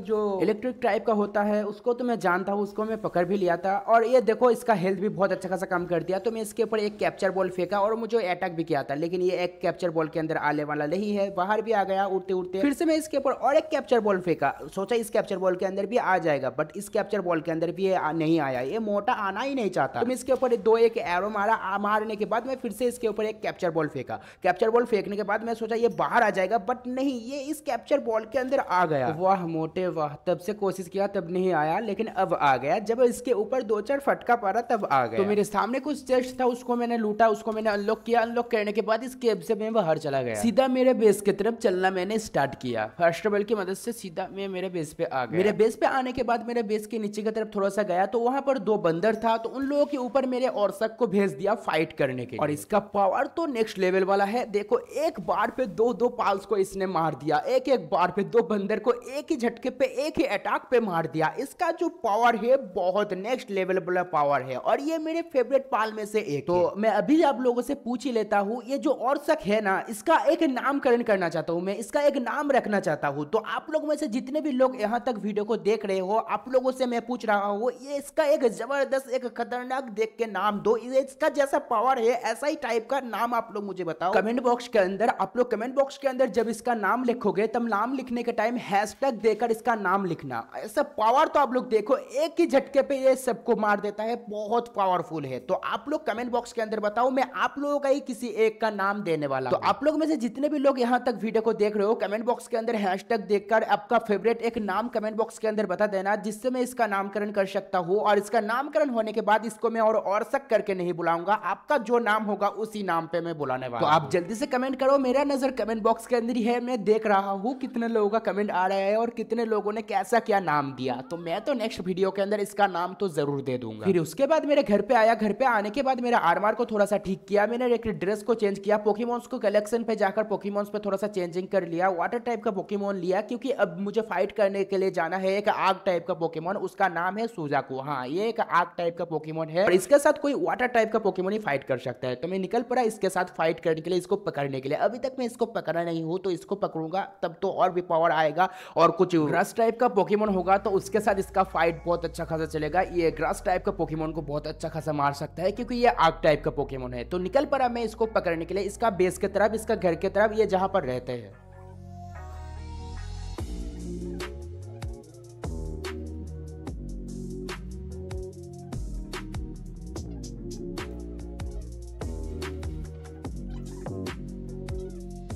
जो इलेक्ट्रिक टाइप का होता है उसको तो मैं जानता हूँ उसको मैं पकड़ भी लिया था और ये देखो इसका हेल्थ भी बहुत अच्छा खासा काम कर दिया तो मैं इसके ऊपर एक कैप्चर बॉल फेंका और मुझे अटैक भी किया था लेकिन ये एक कैप्चर बॉल के अंदर आने वाला नहीं है बाहर भी आ गया उड़ते उड़ते फिर से मैं इसके ऊपर और एक कैप्चर बॉल फेंका सोचा इस कैप्चर बॉल के अंदर भी आ जाएगा बट इस कैप्चर बॉल के अंदर भी ये नहीं आया ये मोटा आना ही नहीं चाहता तो मैं इसके ऊपर दो एक एरो मारा मारने के बाद मैं फिर से इसके ऊपर एक कैप्चर बॉल फेंका कैप्चर बॉल फेंकने के बाद मैं सोचा ये बाहर आ जाएगा बट नहीं ये इस कैप्चर बॉल के अंदर आ गया वाह मोटे वाह तब से कोशिश किया तब नहीं आया लेकिन अब आ गया जब इसके ऊपर दो चार फटका पड़ा तब आ तो गया तो मेरे सामने कुछ चेस्ट था उसको मैंने लूटा उसको मैंने अनलॉक किया अनलॉक करने के बाद इस केब से मैं बाहर चला गया सीधा मेरे बेस की तरफ चलना मैंने स्टार्ट किया फर्स्ट बल की मदद से सीधा मैं मेरे बेस पे आ गया मेरे बेस पे आने के बाद मेरे बेस के नीचे की तरफ थोड़ा सा गया तो वहां पर दो बंदर था तो उन लोगों के ऊपर मेरे और को भेज दिया फाइट करने के और इसका पावर तो नेक्स्ट लेवल वाला है देखो एक बार पे दो दो पाल्स को इसने मार दिया एक एक बार पे दो बंदर को एक ही झटके पे एक ही अटैक पे मार दिया इसका जो पावर है बहुत नेक्स्ट लेवल वाला पावर है और ये मेरे फेवरेट पाल में से एक तो है। मैं अभी आप लोगों से पूछ ही लेता हूँ ये जो और औरसक है ना इसका एक नामकरण करना चाहता हूँ मैं इसका एक नाम रखना चाहता हूँ तो आप लोग में से जितने भी लोग यहाँ तक वीडियो को देख रहे हो आप लोगों से मैं पूछ रहा हूँ ये इसका एक जबरदस्त एक खतरनाक देख के नाम दो इसका जैसा पावर है ऐसा ही टाइप का नाम आप लोग मुझे बताओ कमेंट बॉक्स के अंदर आप लोग कमेंट बॉक्स के अंदर जब इसका नाम लिखोगे तब नाम लिखने के टाइम हैश देकर इसका नाम लिखना ऐसा पावर तो आप लोग देखो एक ही झटके पे ये सबको मार देता है बहुत पावरफुल है तो आप लोग कमेंट बॉक्स के अंदर बताओ मैं आप लोगों का ही किसी एक का नाम देने वाला तो आप लोग में से जितने भी लोग यहाँ तक वीडियो को देख रहे हो कमेंट बॉक्स के अंदर हैशटैग देखकर आपका फेवरेट एक नाम कमेंट बॉक्स के अंदर बता देना जिससे मैं इसका नामकरण कर सकता हूँ और इसका नामकरण होने के बाद इसको मैं और और सक करके नहीं बुलाऊंगा आपका जो नाम होगा उसी नाम पे मैं बुलाने वाला तो आप जल्दी से कमेंट करो मेरा नजर कमेंट बॉक्स के अंदर ही है मैं देख रहा हूँ कितने लोगों का कमेंट आ रहा है और कितने लोगों ने कैसा क्या नाम दिया तो मैं तो नेक्स्ट वीडियो के अंदर इसका नाम तो जरूर दे दूंगा फिर उसके बाद मेरे घर पे आया घर पे आने के बाद मेरा आरमार को थोड़ा सा ठीक किया मैंने एक ड्रेस को चेंज किया पोकीमोन्स को कलेक्शन पे जाकर पोकीमोन्स पे थोड़ा सा चेंजिंग कर लिया वाटर टाइप का पोकीमोन लिया क्योंकि अब मुझे फाइट करने के लिए जाना है एक आग टाइप का पोकीमोन उसका नाम है सुजाकू हाँ ये एक आग टाइप का पोकीमोन है और इसके साथ कोई वाटर टाइप का पोकीमोन ही फाइट कर सकता है तो मैं निकल पड़ा इसके साथ फाइट करने के लिए इसको पकड़ने के लिए अभी तक मैं इसको पकड़ा नहीं हूँ तो इसको पकड़ूंगा तब तो और भी पावर आएगा और कुछ रस टाइप का पोकीमोन होगा तो उसके साथ इसका इसका फाइट बहुत अच्छा खासा चलेगा ये ग्रास टाइप का पोकेमोन को बहुत अच्छा खासा मार सकता है क्योंकि ये आग टाइप का पोकेमोन है तो निकल पर मैं इसको पकड़ने के लिए इसका बेस की तरफ इसका घर की तरफ ये जहाँ पर रहते हैं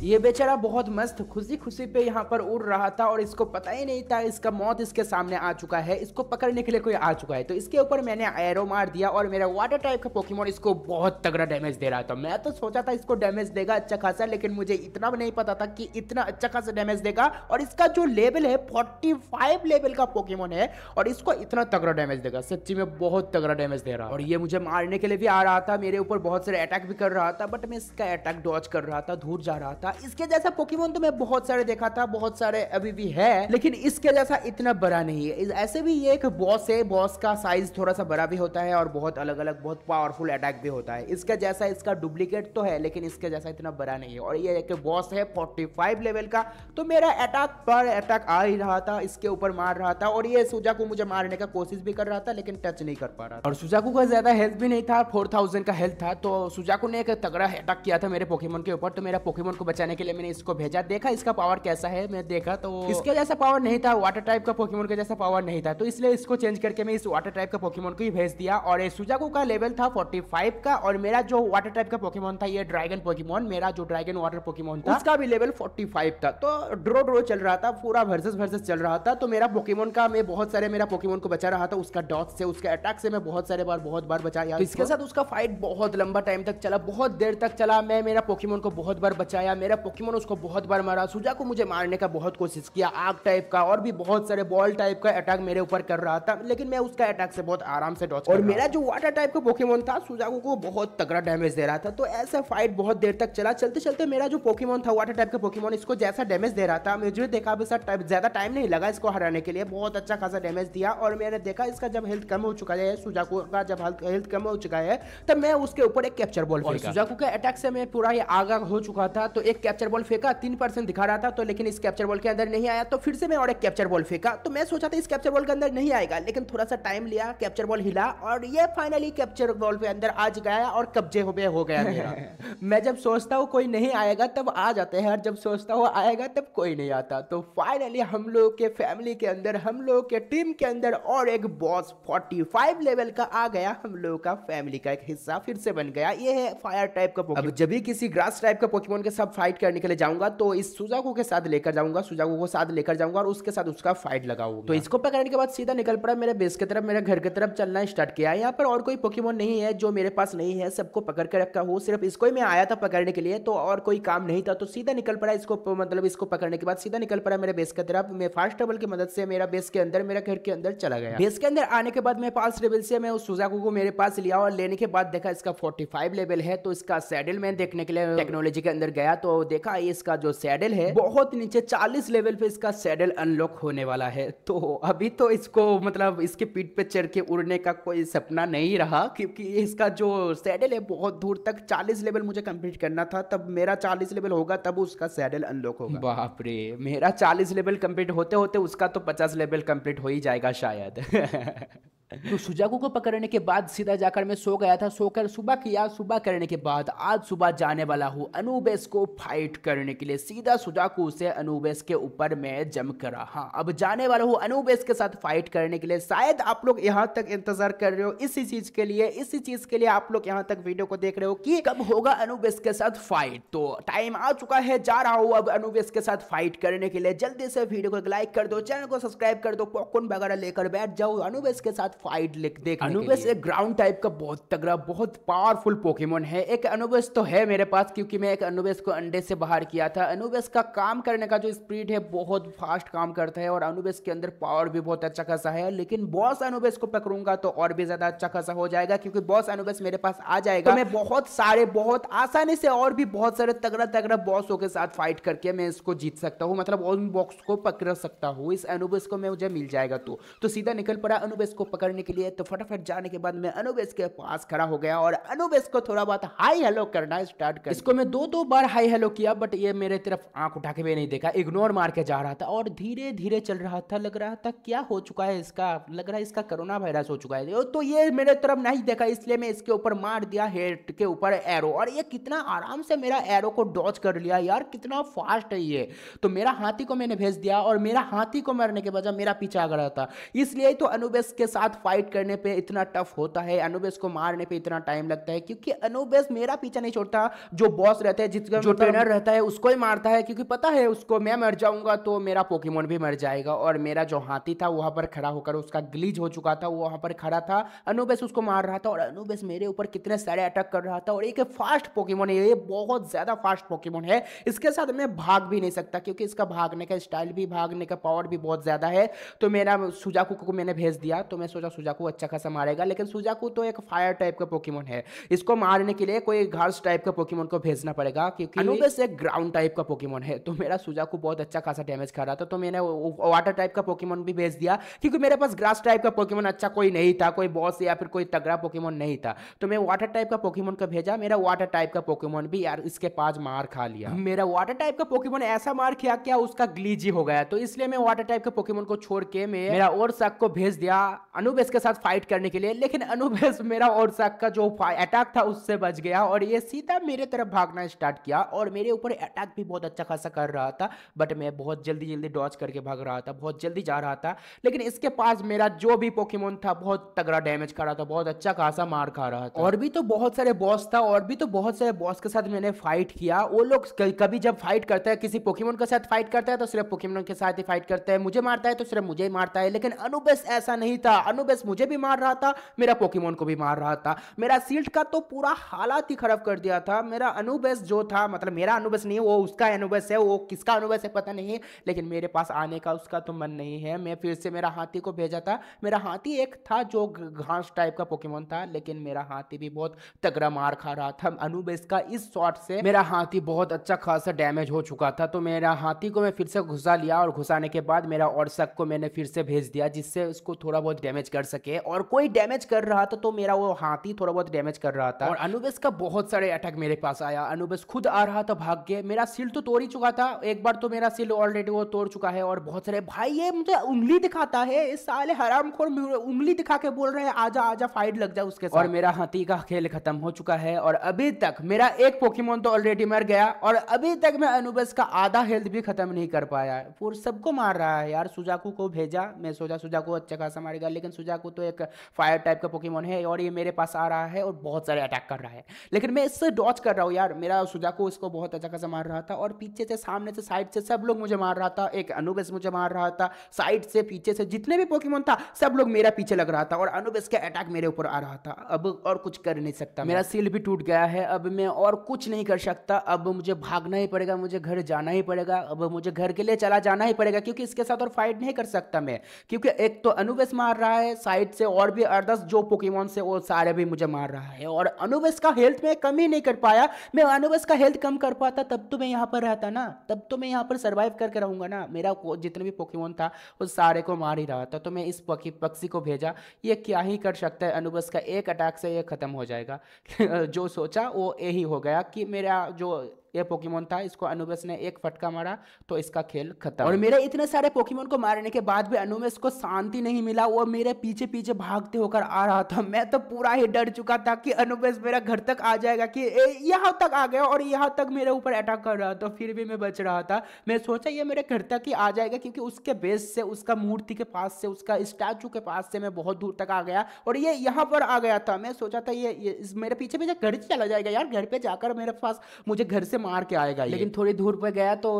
ये बेचारा बहुत मस्त खुशी खुशी पे यहाँ पर उड़ रहा था और इसको पता ही नहीं था इसका मौत इसके सामने आ चुका है इसको पकड़ने के लिए कोई आ चुका है तो इसके ऊपर मैंने एरो मार दिया और मेरा वाटर टाइप का पोकीमोन इसको बहुत तगड़ा डैमेज दे रहा था मैं तो सोचा था इसको डैमेज देगा अच्छा खासा लेकिन मुझे इतना भी नहीं पता था कि इतना अच्छा खासा डैमेज देगा और इसका जो लेवल है फाइव लेवल का पोकीमोन है और इसको इतना तगड़ा डैमेज देगा सच्ची में बहुत तगड़ा डैमेज दे रहा और ये मुझे मारने के लिए भी आ रहा था मेरे ऊपर बहुत सारे अटैक भी कर रहा था बट मैं इसका अटैक डॉच कर रहा था दूर जा रहा था था इसके जैसा पोकेमोन तो मैं बहुत सारे देखा था बहुत सारे अभी भी है लेकिन इसके जैसा इतना बड़ा नहीं है ऐसे भी ये एक बॉस है बॉस का साइज थोड़ा सा बड़ा भी होता है और बहुत अलग अलग बहुत पावरफुल अटैक भी होता है इसका जैसा इसका डुप्लीकेट तो है लेकिन इसके जैसा इतना बड़ा नहीं है और ये एक बॉस है 45 लेवल का तो मेरा अटैक पर अटैक आ ही रहा था इसके ऊपर मार रहा था और ये सुजा को मुझे मारने का कोशिश भी कर रहा था लेकिन टच नहीं कर पा रहा और सुजाकू का ज्यादा हेल्थ भी नहीं था फोर का हेल्थ था तो सुजाकू ने एक तगड़ा अटैक किया था मेरे पोकेमोन के ऊपर तो मेरा पोकेमोन को बचा बचाने के लिए मैंने इसको भेजा देखा इसका पावर कैसा है मैं देखा तो इसके जैसा पावर नहीं था वाटर टाइप का पोकीमोन का जैसा पावर नहीं था तो इसलिए इसको चेंज करके मैं इस वाटर टाइप का पोकीमोन को ही भेज दिया और सुजाको का लेवल था 45 का और मेरा जो वाटर टाइप का पोकीमोन था ये ड्रैगन पोकीमोन मेरा जो ड्रैगन वाटर पोकीमोन था उसका भी लेवल 45 था तो ड्रो ड्रो चल रहा था पूरा वर्सेस वर्सेस चल रहा था तो मेरा पोकीमोन का मैं बहुत सारे मेरा पोकीमोन को बचा रहा था उसका डॉट से उसके अटैक से मैं बहुत सारे बार बहुत बार बचाया इसके साथ उसका फाइट बहुत लंबा टाइम तक चला बहुत देर तक चला मैं मेरा पोकीमोन को बहुत बार बचाया मेरा मेरा पोकीमोन उसको बहुत बार मारा सुजा को मुझे मारने का बहुत कोशिश किया आग टाइप का और भी बहुत सारे बॉल टाइप का अटैक मेरे ऊपर कर रहा था लेकिन मैं उसका अटैक से बहुत आराम से डॉच और मेरा जो वाटर टाइप का पोकीमोन था सुजाको को बहुत तगड़ा डैमेज दे रहा था तो ऐसा फाइट बहुत देर तक चला चलते चलते मेरा जो पोकीमोन था वाटर टाइप का पोकीमोन इसको जैसा डैमेज दे रहा था मुझे देखा ज्यादा टाइम नहीं लगा इसको हराने के लिए बहुत अच्छा खासा डैमेज दिया और मैंने देखा इसका जब हेल्थ कम हो चुका है सुजाको का जब हेल्थ कम हो चुका है तब मैं उसके ऊपर एक कैप्चर बॉल सुजाको के अटैक से मैं पूरा ही आगा हो चुका था तो एक कैप्चर बॉल फेंका तीन परसेंट दिखा रहा था तो लेकिन इस कैप्चर बॉल के अंदर नहीं आया तो फिर से मैं और एक कैप्चर बॉल फेंका तो मैं सोचा था इस कैप्चर बॉल के अंदर नहीं आएगा लेकिन थोड़ा सा टाइम लिया कैप्चर बॉल हिला और ये फाइनली कैप्चर बॉल के अंदर आज गया और कब्जे हो गए हो गया मेरा मैं जब सोचता हूँ कोई नहीं आएगा तब आ जाते हैं और जब सोचता हूँ आएगा तब कोई नहीं आता तो फाइनली हम लोग के फैमिली के अंदर हम लोग के टीम के अंदर और एक बॉस 45 लेवल का आ गया हम लोग का फैमिली का एक हिस्सा फिर से बन गया ये है फायर टाइप का अब जब भी किसी ग्रास टाइप का पोकेमोन के सब फाइट फाइट करने के लिए जाऊंगा तो इस सुजाको के साथ लेकर जाऊंगा सुजाको को साथ लेकर जाऊंगा और उसके साथ उसका फाइट लगाऊंगा तो इसको पकड़ने के बाद सीधा निकल पड़ा मेरे बेस की तरफ मेरे घर की तरफ चलना स्टार्ट किया यहाँ पर और कोई पोकीमोन नहीं है जो मेरे पास नहीं है सबको पकड़ के रखा हूँ सिर्फ इसको ही मैं आया था पकड़ने के लिए तो और कोई काम नहीं था तो सीधा निकल पड़ा इसको मतलब इसको पकड़ने के बाद सीधा निकल पड़ा मेरे बेस की तरफ मैं फास्ट ट्रेबल की मदद से मेरा बेस के अंदर मेरा घर के अंदर चला गया बेस के अंदर आने के बाद मैं पास ट्रेबल से मैं उस सुजाको को मेरे पास लिया और लेने के बाद देखा इसका फोर्टी लेवल है तो इसका सैडल मैं देखने के लिए टेक्नोलॉजी के अंदर गया तो वो देखा ये इसका जो सैडल है बहुत नीचे 40 लेवल पे इसका सैडल अनलॉक होने वाला है तो अभी तो इसको मतलब इसके पीठ पे चढ़ के उड़ने का कोई सपना नहीं रहा क्योंकि इसका जो सैडल है बहुत दूर तक 40 लेवल मुझे कंप्लीट करना था तब मेरा चालीस लेवल होगा तब उसका सैडल अनलॉक होगा बाप रे मेरा चालीस लेवल कंप्लीट होते होते उसका तो पचास लेवल कंप्लीट हो ही जाएगा शायद तो सुजाकू को पकड़ने के बाद सीधा जाकर मैं सो गया था सोकर सुबह किया सुबह करने के बाद आज सुबह जाने वाला हूँ अनुबेस को फाइट करने के लिए सीधा सुजाकू से अनुबेस के ऊपर मैं जम करा हाँ अब जाने वाला हूँ अनुबेस के साथ फाइट करने के लिए शायद आप लोग यहाँ तक इंतजार कर रहे हो इसी चीज के लिए इसी चीज के लिए आप लोग यहाँ तक वीडियो को देख रहे हो कि कब होगा अनुबेस के साथ फाइट तो टाइम आ चुका है जा रहा हूँ अब अनुबेस के साथ फाइट करने के लिए जल्दी से वीडियो को लाइक कर दो चैनल को सब्सक्राइब कर दो पॉपकॉर्न वगैरह लेकर बैठ जाओ अनुबेस के साथ फाइट देखने अनुबस एक ग्राउंड टाइप का बहुत तगड़ा बहुत पावरफुल पोकेमोन है एक अनुबस तो है मेरे पास क्योंकि मैं एक अनुबस को अंडे से बाहर किया था अनुबस का काम करने का जो स्पीड है बहुत फास्ट काम करता है और अनुबस के अंदर पावर भी बहुत अच्छा खासा है लेकिन बॉस अनुबस को पकड़ूंगा तो और भी ज्यादा अच्छा खासा हो जाएगा क्योंकि बॉस अनुबस मेरे पास आ जाएगा तो मैं बहुत सारे बहुत आसानी से और भी बहुत सारे तगड़ा तगड़ा बॉसों के साथ फाइट करके मैं इसको जीत सकता हूँ मतलब उन बॉक्स को पकड़ सकता हूँ इस अनुबस को मैं मुझे मिल जाएगा तो, तो सीधा निकल पड़ा अनुबस को पकड़ करने के लिए तो फटाफट जाने के बाद मैं अनुबेस के पास खड़ा हो गया और अनुबेस को थोड़ा बहुत हाई हेलो करना स्टार्ट कर इसको मैं दो दो बार हाई हेलो किया बट ये मेरे तरफ आंख उठा के भी नहीं देखा इग्नोर मार के जा रहा था और धीरे धीरे चल रहा था लग रहा था क्या हो चुका है इसका लग रहा है इसका कोरोना वायरस हो चुका है तो ये मेरे तरफ नहीं देखा इसलिए मैं इसके ऊपर मार दिया हेड के ऊपर एरो और ये कितना आराम से मेरा एरो को डॉच कर लिया यार कितना फास्ट है ये तो मेरा हाथी को मैंने भेज दिया और मेरा हाथी को मरने के बजाय मेरा पीछा आ रहा था इसलिए तो अनुबेस के साथ फाइट करने पे इतना टफ होता है अनुबेस को मारने पे इतना टाइम लगता है क्योंकि अनुबेस मेरा पीछा नहीं छोड़ता जो बॉस रहता है जिसका जो ट्रेनर रहता है उसको ही मारता है क्योंकि पता है उसको मैं मर जाऊंगा तो मेरा पोकेमोन भी मर जाएगा और मेरा जो हाथी था वहां पर खड़ा होकर उसका ग्लीज हो चुका था वहां पर खड़ा था अनुबेस उसको मार रहा था और अनुबेस मेरे ऊपर कितने सारे अटैक कर रहा था और एक फास्ट पोकेमोन है ये बहुत ज़्यादा फास्ट पोकेमोन है इसके साथ मैं भाग भी नहीं सकता क्योंकि इसका भागने का स्टाइल भी भागने का पावर भी बहुत ज़्यादा है तो मेरा सुजाकू को मैंने भेज दिया तो मैं सोचा सुजाकू अच्छा खासा मारेगा लेकिन सुजाकू तो एक फायर टाइप का पोकीमोन है इसको मारने के लिए कोई घास टाइप का पोकीमोन को भेजना पड़ेगा क्योंकि अनुबेस एक ग्राउंड टाइप का पोकीमोन है तो मेरा सुजाकू बहुत अच्छा खासा डैमेज कर रहा था तो मैंने वाटर टाइप का पोकीमोन भी भेज दिया क्योंकि मेरे पास ग्रास टाइप का पोकीमोन अच्छा कोई नहीं था कोई बॉस या फिर कोई तगड़ा पोकीमोन नहीं था तो मैं वाटर टाइप का पोकीमोन को भेजा मेरा वाटर टाइप का पोकीमोन भी यार इसके पास मार खा लिया मेरा वाटर टाइप का पोकीमोन ऐसा मार खिया क्या उसका ग्लीजी हो गया तो इसलिए मैं वाटर टाइप के पोकीमोन को छोड़ के मैं मेरा और शक को भेज दिया अनु अनुबेस के साथ फाइट करने के लिए लेकिन अनुबेस मेरा और साक का जो अटैक था उससे बच गया और ये सीधा मेरे तरफ भागना स्टार्ट किया और मेरे ऊपर अटैक भी बहुत अच्छा खासा कर रहा था बट मैं बहुत जल्दी जल्दी डॉच करके भाग रहा था बहुत जल्दी जा रहा था लेकिन इसके पास मेरा जो भी पोकीमोन था बहुत तगड़ा डैमेज कर रहा था बहुत अच्छा खासा मार खा रहा था और भी तो बहुत सारे बॉस था और भी तो बहुत सारे बॉस के साथ मैंने फाइट किया वो लोग कभी जब फाइट करता है किसी पोकीमोन के साथ फाइट करता है तो सिर्फ पोकीमोन के साथ ही फाइट करता है मुझे मारता है तो सिर्फ मुझे ही मारता है लेकिन अनुबेस ऐसा नहीं था अनु बस मुझे भी मार रहा था मेरा पोकीमोन को भी मार रहा था मेरा सील्ट का तो पूरा हालात ही खराब कर दिया था मेरा अनुबेस जो था मतलब मेरा अनुबेस नहीं वो उसका अनुबेस है वो किसका अनुबेस है पता नहीं लेकिन मेरे पास आने का उसका तो मन नहीं है मैं फिर से मेरा हाथी को भेजा था मेरा हाथी एक था जो घास टाइप का पोकेमोन था लेकिन मेरा हाथी भी बहुत तगड़ा मार खा रहा था अनुबेस का इस शॉट से मेरा हाथी बहुत अच्छा खासा डैमेज हो चुका था तो मेरा हाथी को मैं फिर से घुसा लिया और घुसाने के बाद मेरा और को मैंने फिर से भेज दिया जिससे उसको थोड़ा बहुत डैमेज कर सके और कोई डैमेज कर रहा था तो मेरा वो हाथी थोड़ा बहुत डैमेज कर रहा था और अनुबेस का बहुत सारे अटैक मेरे पास आया अनुबेस खुद आ रहा था भाग के मेरा सिल तो तोड़ ही चुका था एक बार तो मेरा सिल ऑलरेडी वो तोड़ चुका है और बहुत सारे भाई ये मुझे उंगली दिखाता है इस साले हराम खोर उंगली दिखा के बोल रहे हैं आजा आजा फाइट लग जाए उसके साथ और मेरा हाथी का खेल खत्म हो चुका है और अभी तक मेरा एक पोकीमोन तो ऑलरेडी मर गया और अभी तक मैं अनुबेस का आधा हेल्थ भी खत्म नहीं कर पाया पूरा सबको मार रहा है यार सुजाकू को भेजा मैं सोचा सुजाकू अच्छा खासा मारेगा लेकिन सुजाकू तो एक फायर टाइप का पोकेमोन है और ये मेरे पास आ रहा है और बहुत सारे अटैक कर रहा है लेकिन मैं इससे डॉच कर रहा हूँ यार मेरा सुजाकू इसको बहुत अच्छा खासा मार रहा था और पीछे से सामने से साइड से सब लोग मुझे मार रहा था एक अनुबेस मुझे मार रहा था साइड से पीछे से जितने भी पोकेमोन था सब लोग मेरा पीछे लग रहा था और अनुबेस के अटैक मेरे ऊपर आ रहा था अब और कुछ कर नहीं सकता मेरा सील भी टूट गया है अब मैं और कुछ नहीं कर सकता अब मुझे भागना ही पड़ेगा मुझे घर जाना ही पड़ेगा अब मुझे घर के लिए चला जाना ही पड़ेगा क्योंकि इसके साथ और फाइट नहीं कर सकता मैं क्योंकि एक तो अनुवेश मार रहा है साइड से और भी अर्दस जो पोकेमोन से वो सारे भी मुझे मार रहा है और अनुबस का हेल्थ में कम ही नहीं कर पाया मैं अनुवेस का हेल्थ कम कर पाता तब तो मैं यहाँ पर रहता ना तब तो मैं यहाँ पर सर्वाइव करके रहूँगा ना मेरा जितने भी पोकेमोन था वो सारे को मार ही रहा था तो मैं इस पक्षी पक्षी को भेजा ये क्या ही कर सकता है अनुबस का एक अटैक से ये ख़त्म हो जाएगा जो सोचा वो यही हो गया कि मेरा जो ये पोकीमोन था इसको अनुबेस ने एक फटका मारा तो इसका खेल खत्म और मेरे इतने सारे पोकीमोन को मारने के बाद भी अनुबेस को शांति नहीं मिला वो मेरे पीछे पीछे भागते होकर आ रहा था मैं तो पूरा ही डर चुका था कि अनुबेस मेरा घर तक आ जाएगा कि यहाँ तक आ गया और यहाँ तक मेरे ऊपर अटैक कर रहा था फिर भी मैं बच रहा था मैं सोचा ये मेरे घर तक ही आ जाएगा क्योंकि उसके बेस से उसका मूर्ति के पास से उसका स्टैचू के पास से मैं बहुत दूर तक आ गया और ये यहाँ पर आ गया था मैं सोचा था ये, मेरे पीछे पीछे घर चला जाएगा यार घर पर जाकर मेरे पास मुझे घर से मार के आएगा लेकिन थोड़ी दूर पर गया तो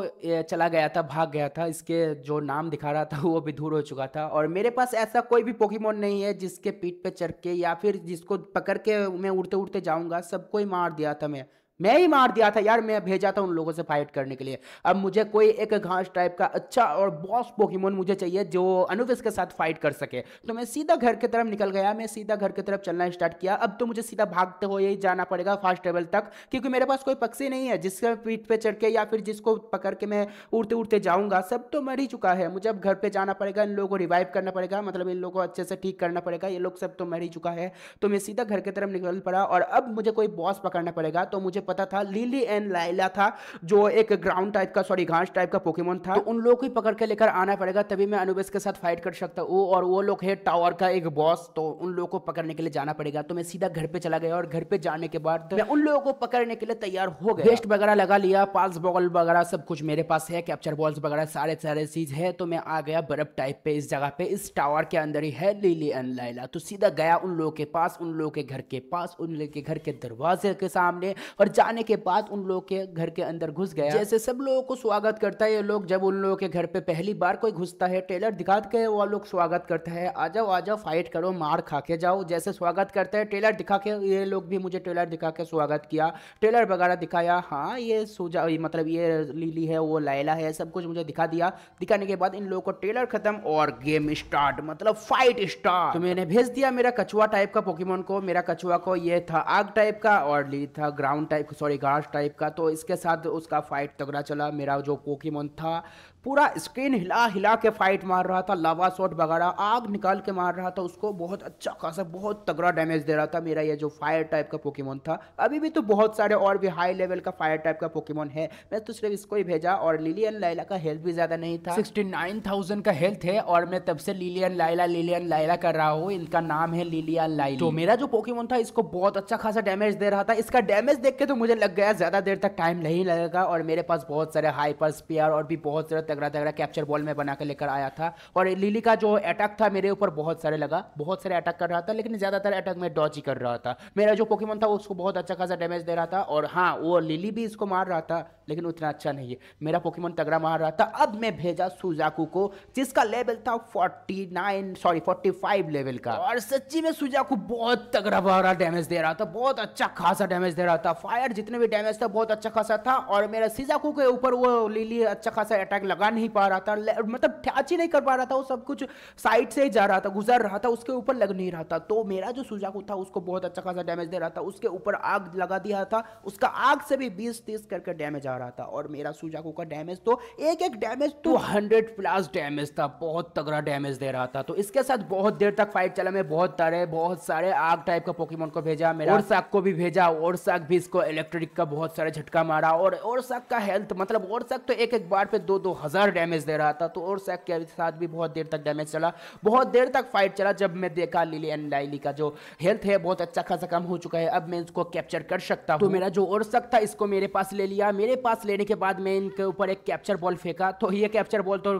चला गया था भाग गया था इसके जो नाम दिखा रहा था वो भी दूर हो चुका था और मेरे पास ऐसा कोई भी पोकीमोन नहीं है जिसके पीठ पे चढ़ के या फिर जिसको पकड़ के मैं उड़ते उड़ते जाऊंगा सबको ही मार दिया था मैं मैं ही मार दिया था यार मैं भेजा था उन लोगों से फाइट करने के लिए अब मुझे कोई एक घास टाइप का अच्छा और बॉस पोकेमोन मुझे चाहिए जो अनुविस के साथ फाइट कर सके तो मैं सीधा घर की तरफ निकल गया मैं सीधा घर की तरफ चलना स्टार्ट किया अब तो मुझे सीधा भागते हुए ही जाना पड़ेगा फास्ट लेवल तक क्योंकि मेरे पास कोई पक्षी नहीं है जिसके पीठ पे चढ़ के या फिर जिसको पकड़ के मैं उड़ते उड़ते जाऊंगा सब तो मर ही चुका है मुझे अब घर पर जाना पड़ेगा इन लोगों को रिवाइव करना पड़ेगा मतलब इन लोगों को अच्छे से ठीक करना पड़ेगा ये लोग सब तो मर ही चुका है तो मैं सीधा घर की तरफ निकल पड़ा और अब मुझे कोई बॉस पकड़ना पड़ेगा तो मुझे पता था लिली एंड लाइला था जो एक ग्राउंड टाइप का सॉरी घास टाइप का पोकेमोन था तो उन लोग को पकड़ के लेकर आना पड़ेगा तभी मैं अनुबेस के साथ फाइट कर सकता हूँ और वो लोग है टावर का एक बॉस तो उन लोगों को पकड़ने के लिए जाना पड़ेगा तो मैं सीधा घर पे चला गया और घर पे जाने के बाद मैं उन लोगों को पकड़ने के लिए तैयार हो गया वेस्ट वगैरह लगा लिया पाल्स बॉल वगैरह सब कुछ मेरे पास है कैप्चर बॉल्स वगैरह सारे सारे चीज है तो मैं आ गया बर्फ टाइप पे इस जगह पे इस टावर के अंदर ही है लीली एंड लाइला तो सीधा गया उन लोगों के पास उन लोगों के घर के पास उन लोगों के घर के दरवाजे के सामने और जाने के बाद उन लोगों के घर के अंदर घुस गया जैसे सब लोगों को स्वागत करता है ये लोग जब उन लोगों के घर पे पहली बार कोई घुसता है टेलर दिखा के वो लोग स्वागत करता है आ जाओ आ जाओ फाइट करो मार खा के जाओ जैसे स्वागत करता है टेलर दिखा के ये लोग भी मुझे टेलर दिखा के स्वागत किया टेलर वगैरह दिखाया हाँ ये सूजा मतलब ये लीली है वो लाइला है सब कुछ मुझे दिखा दिया दिखाने के बाद इन लोगों को टेलर खत्म और गेम स्टार्ट मतलब फाइट स्टार्ट तो मैंने भेज दिया मेरा कछुआ टाइप का पोकीमोन को मेरा कछुआ को ये था आग टाइप का और ली था ग्राउंड टाइप टाइप सॉरी घास टाइप का तो इसके साथ उसका फाइट तगड़ा चला मेरा जो पोकीमोन था पूरा स्क्रीन हिला हिला के फाइट मार रहा था लावा शॉट वगैरह आग निकाल के मार रहा था उसको बहुत अच्छा खासा बहुत तगड़ा डैमेज दे रहा था मेरा ये जो फायर टाइप का पोकेमोन था अभी भी तो बहुत सारे और भी हाई लेवल का फायर टाइप का पोकेमोन है मैं तो सिर्फ इसको ही भेजा और लिलियन लाइला का हेल्थ भी ज़्यादा नहीं था सिक्सटी का हेल्थ है और मैं तब से लिलियन लाइला लिलियन लाइला कर रहा हूँ इनका नाम है लिलियन लाइल तो मेरा जो पोकेमोन था इसको बहुत अच्छा खासा डैमेज दे रहा था इसका डैमेज देख के तो मुझे लग गया ज़्यादा देर तक टाइम नहीं लगेगा और मेरे पास बहुत सारे हाइपर स्पेयर और भी बहुत सारे तगड़ा तगड़ा कैप्चर बॉल में बना के लेकर आया था और लिली का जो अटैक था मेरे ऊपर बहुत सारे लगा बहुत सारे अटैक कर रहा था लेकिन ज़्यादातर अटैक में डॉच ही कर रहा था मेरा जो पोकेमोन था उसको बहुत अच्छा खासा डैमेज दे रहा था और हाँ वो लिली भी इसको मार रहा था लेकिन उतना अच्छा नहीं है मेरा पोकेमोन तगड़ा मार रहा था अब मैं भेजा सुजाकू को जिसका लेवल था 49 सॉरी 45 लेवल का और सच्ची में सुजाकू बहुत तगड़ा बड़ा डैमेज दे रहा था बहुत अच्छा खासा डैमेज दे रहा था फायर जितने भी डैमेज था बहुत अच्छा खासा था और मेरा सीजाकू के ऊपर वो लिली अच्छा खासा अटैक लगा लगा नहीं पा रहा था मतलब टैच ही नहीं कर पा रहा था वो सब कुछ साइड से ही जा रहा था गुजर रहा था उसके ऊपर लग नहीं रहा था तो मेरा जो सुजाकू था उसको बहुत अच्छा खासा डैमेज दे रहा था उसके ऊपर आग लगा दिया था उसका आग से भी बीस तीस करके डैमेज आ रहा था और मेरा सुजाकू का डैमेज तो एक एक डैमेज तो हंड्रेड प्लस डैमेज था बहुत तगड़ा डैमेज दे रहा था तो इसके साथ बहुत देर तक फाइट चला मैं बहुत तारे बहुत सारे आग टाइप का पोकीमोन को भेजा मेरा और साग को भी भेजा और साग भी इसको इलेक्ट्रिक का बहुत सारे झटका मारा और और साग का हेल्थ मतलब और साग तो एक एक बार पे दो दो हजार हज़ार डैमेज दे रहा था तो और सैक के साथ भी बहुत देर तक डैमेज चला बहुत देर तक फाइट चला जब मैं देखा लिली एंड लाइली का जो हेल्थ है बहुत अच्छा खासा कम हो चुका है अब मैं उसको कैप्चर कर सकता तो हूँ तो मेरा जो और सक था इसको मेरे पास ले लिया मेरे पास लेने के बाद मैं इनके ऊपर एक कैप्चर बॉल फेंका तो ये कैप्चर बॉल तो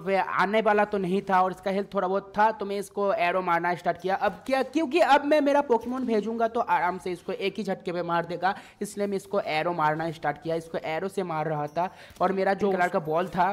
आने वाला तो नहीं था और इसका हेल्थ थोड़ा बहुत था तो मैं इसको एरो मारना स्टार्ट किया अब क्या क्योंकि अब मैं मेरा पोकेमोन भेजूंगा तो आराम से इसको एक ही झटके पे मार देगा इसलिए मैं इसको एरो मारना स्टार्ट किया इसको एरो से मार रहा था और मेरा जो कलर का बॉल था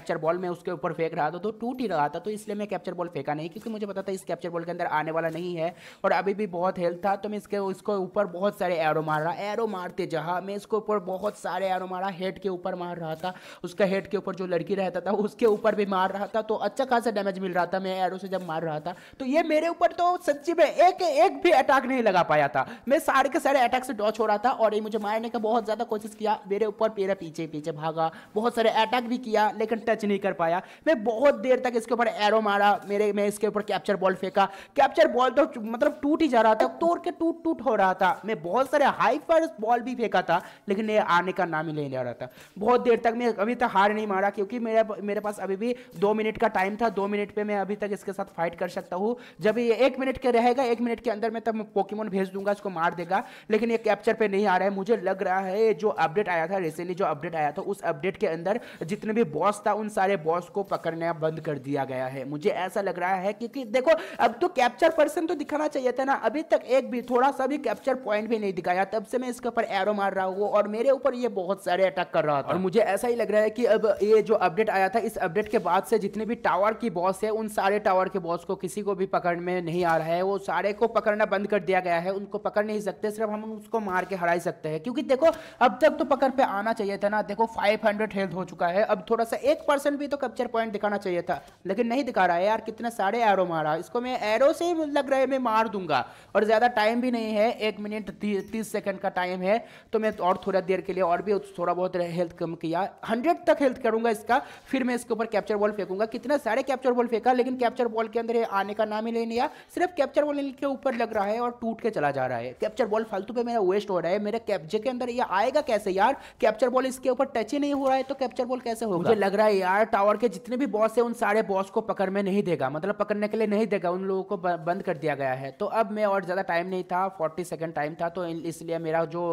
कैप्चर बॉल मैं उसके ऊपर फेंक रहा था तो टूट ही रहा था तो इसलिए मैं कैप्चर बॉल फेंका नहीं क्योंकि मुझे पता था इस कैप्चर बॉल के अंदर आने वाला नहीं है और अभी भी बहुत हेल्थ था तो मैं इसके उसके ऊपर बहुत सारे एरो मार रहा एरो मारते जहाँ मैं इसके ऊपर बहुत सारे एरो मारा हेड के ऊपर मार रहा था उसका हेड के ऊपर जो लड़की रहता था उसके ऊपर भी मार रहा था तो अच्छा खासा डैमेज मिल रहा था मैं एरो से जब मार रहा था तो ये मेरे ऊपर तो सच्ची में एक एक भी अटैक नहीं लगा पाया था मैं सारे के सारे अटैक से डॉच हो रहा था और ये मुझे मारने का बहुत ज़्यादा कोशिश किया मेरे ऊपर मेरा पीछे पीछे भागा बहुत सारे अटैक भी किया लेकिन टच नहीं कर पाया मैं बहुत देर तक इसके ऊपर एरो मारा मेरे मैं इसके ऊपर कैप्चर बॉल फेंका कैप्चर बॉल तो मतलब टूट ही जा रहा था तोड़ के टूट टूट हो रहा था मैं बहुत सारे हाई पर बॉल भी फेंका था लेकिन ये आने का नाम ही नहीं ले रहा था बहुत देर तक मैं अभी तक हार नहीं मारा क्योंकि मेरे मेरे पास अभी भी दो मिनट का टाइम था दो मिनट पर मैं अभी तक इसके साथ फाइट कर सकता हूँ जब ये एक मिनट के रहेगा एक मिनट के अंदर मैं तब पोकीमोन भेज दूंगा इसको मार देगा लेकिन ये कैप्चर पर नहीं आ रहा है मुझे लग रहा है जो अपडेट आया था रिसेंटली जो अपडेट आया था उस अपडेट के अंदर जितने भी बॉस था लगातार उन सारे बॉस को पकड़ना बंद कर दिया गया है मुझे ऐसा लग रहा है क्योंकि देखो अब तो कैप्चर पर्सन तो दिखाना चाहिए था ना अभी तक एक भी थोड़ा सा भी कैप्चर पॉइंट भी नहीं दिखाया तब से मैं इसके ऊपर एरो मार रहा हूँ और मेरे ऊपर ये बहुत सारे अटैक कर रहा था और मुझे ऐसा ही लग रहा है कि अब ये जो अपडेट आया था इस अपडेट के बाद से जितने भी टावर की बॉस है उन सारे टावर के बॉस को किसी को भी पकड़ में नहीं आ रहा है वो सारे को पकड़ना बंद कर दिया गया है उनको पकड़ नहीं सकते सिर्फ हम उसको मार के हरा सकते हैं क्योंकि देखो अब तक तो पकड़ पे आना चाहिए था ना देखो 500 हेल्थ हो चुका है अब थोड़ा सा एक एक परसेंट भी तो कैप्चर पॉइंट दिखाना चाहिए था लेकिन नहीं दिखा रहा है यार कितना साढ़े एरो मारा इसको मैं एरो से लग रहा है मैं मार दूंगा और ज़्यादा टाइम भी नहीं है एक मिनट तीस सेकेंड का टाइम है तो मैं और थोड़ा देर के लिए और भी थोड़ा बहुत हेल्थ कम किया हंड्रेड तक हेल्थ करूंगा इसका फिर मैं इसके ऊपर कैप्चर बॉल फेंकूंगा कितना सारे कैप्चर बॉल फेंका लेकिन कैप्चर बॉल के अंदर आने का नाम ही नहीं लिया सिर्फ कैप्चर बॉल के ऊपर लग रहा है और टूट के चला जा रहा है कैप्चर बॉल फालतू पे मेरा वेस्ट हो रहा है मेरे कैप्जे के अंदर ये आएगा कैसे यार कैप्चर बॉल इसके ऊपर टच ही नहीं हो रहा है तो कैप्चर बॉल कैसे होगा मुझे लग रहा एआईआर टावर के जितने भी बॉस है उन सारे बॉस को पकड़ में नहीं देगा मतलब पकड़ने के लिए नहीं देगा उन लोगों को बंद कर दिया गया है तो अब मैं और ज़्यादा टाइम नहीं था फोर्टी सेकेंड टाइम था तो इसलिए मेरा जो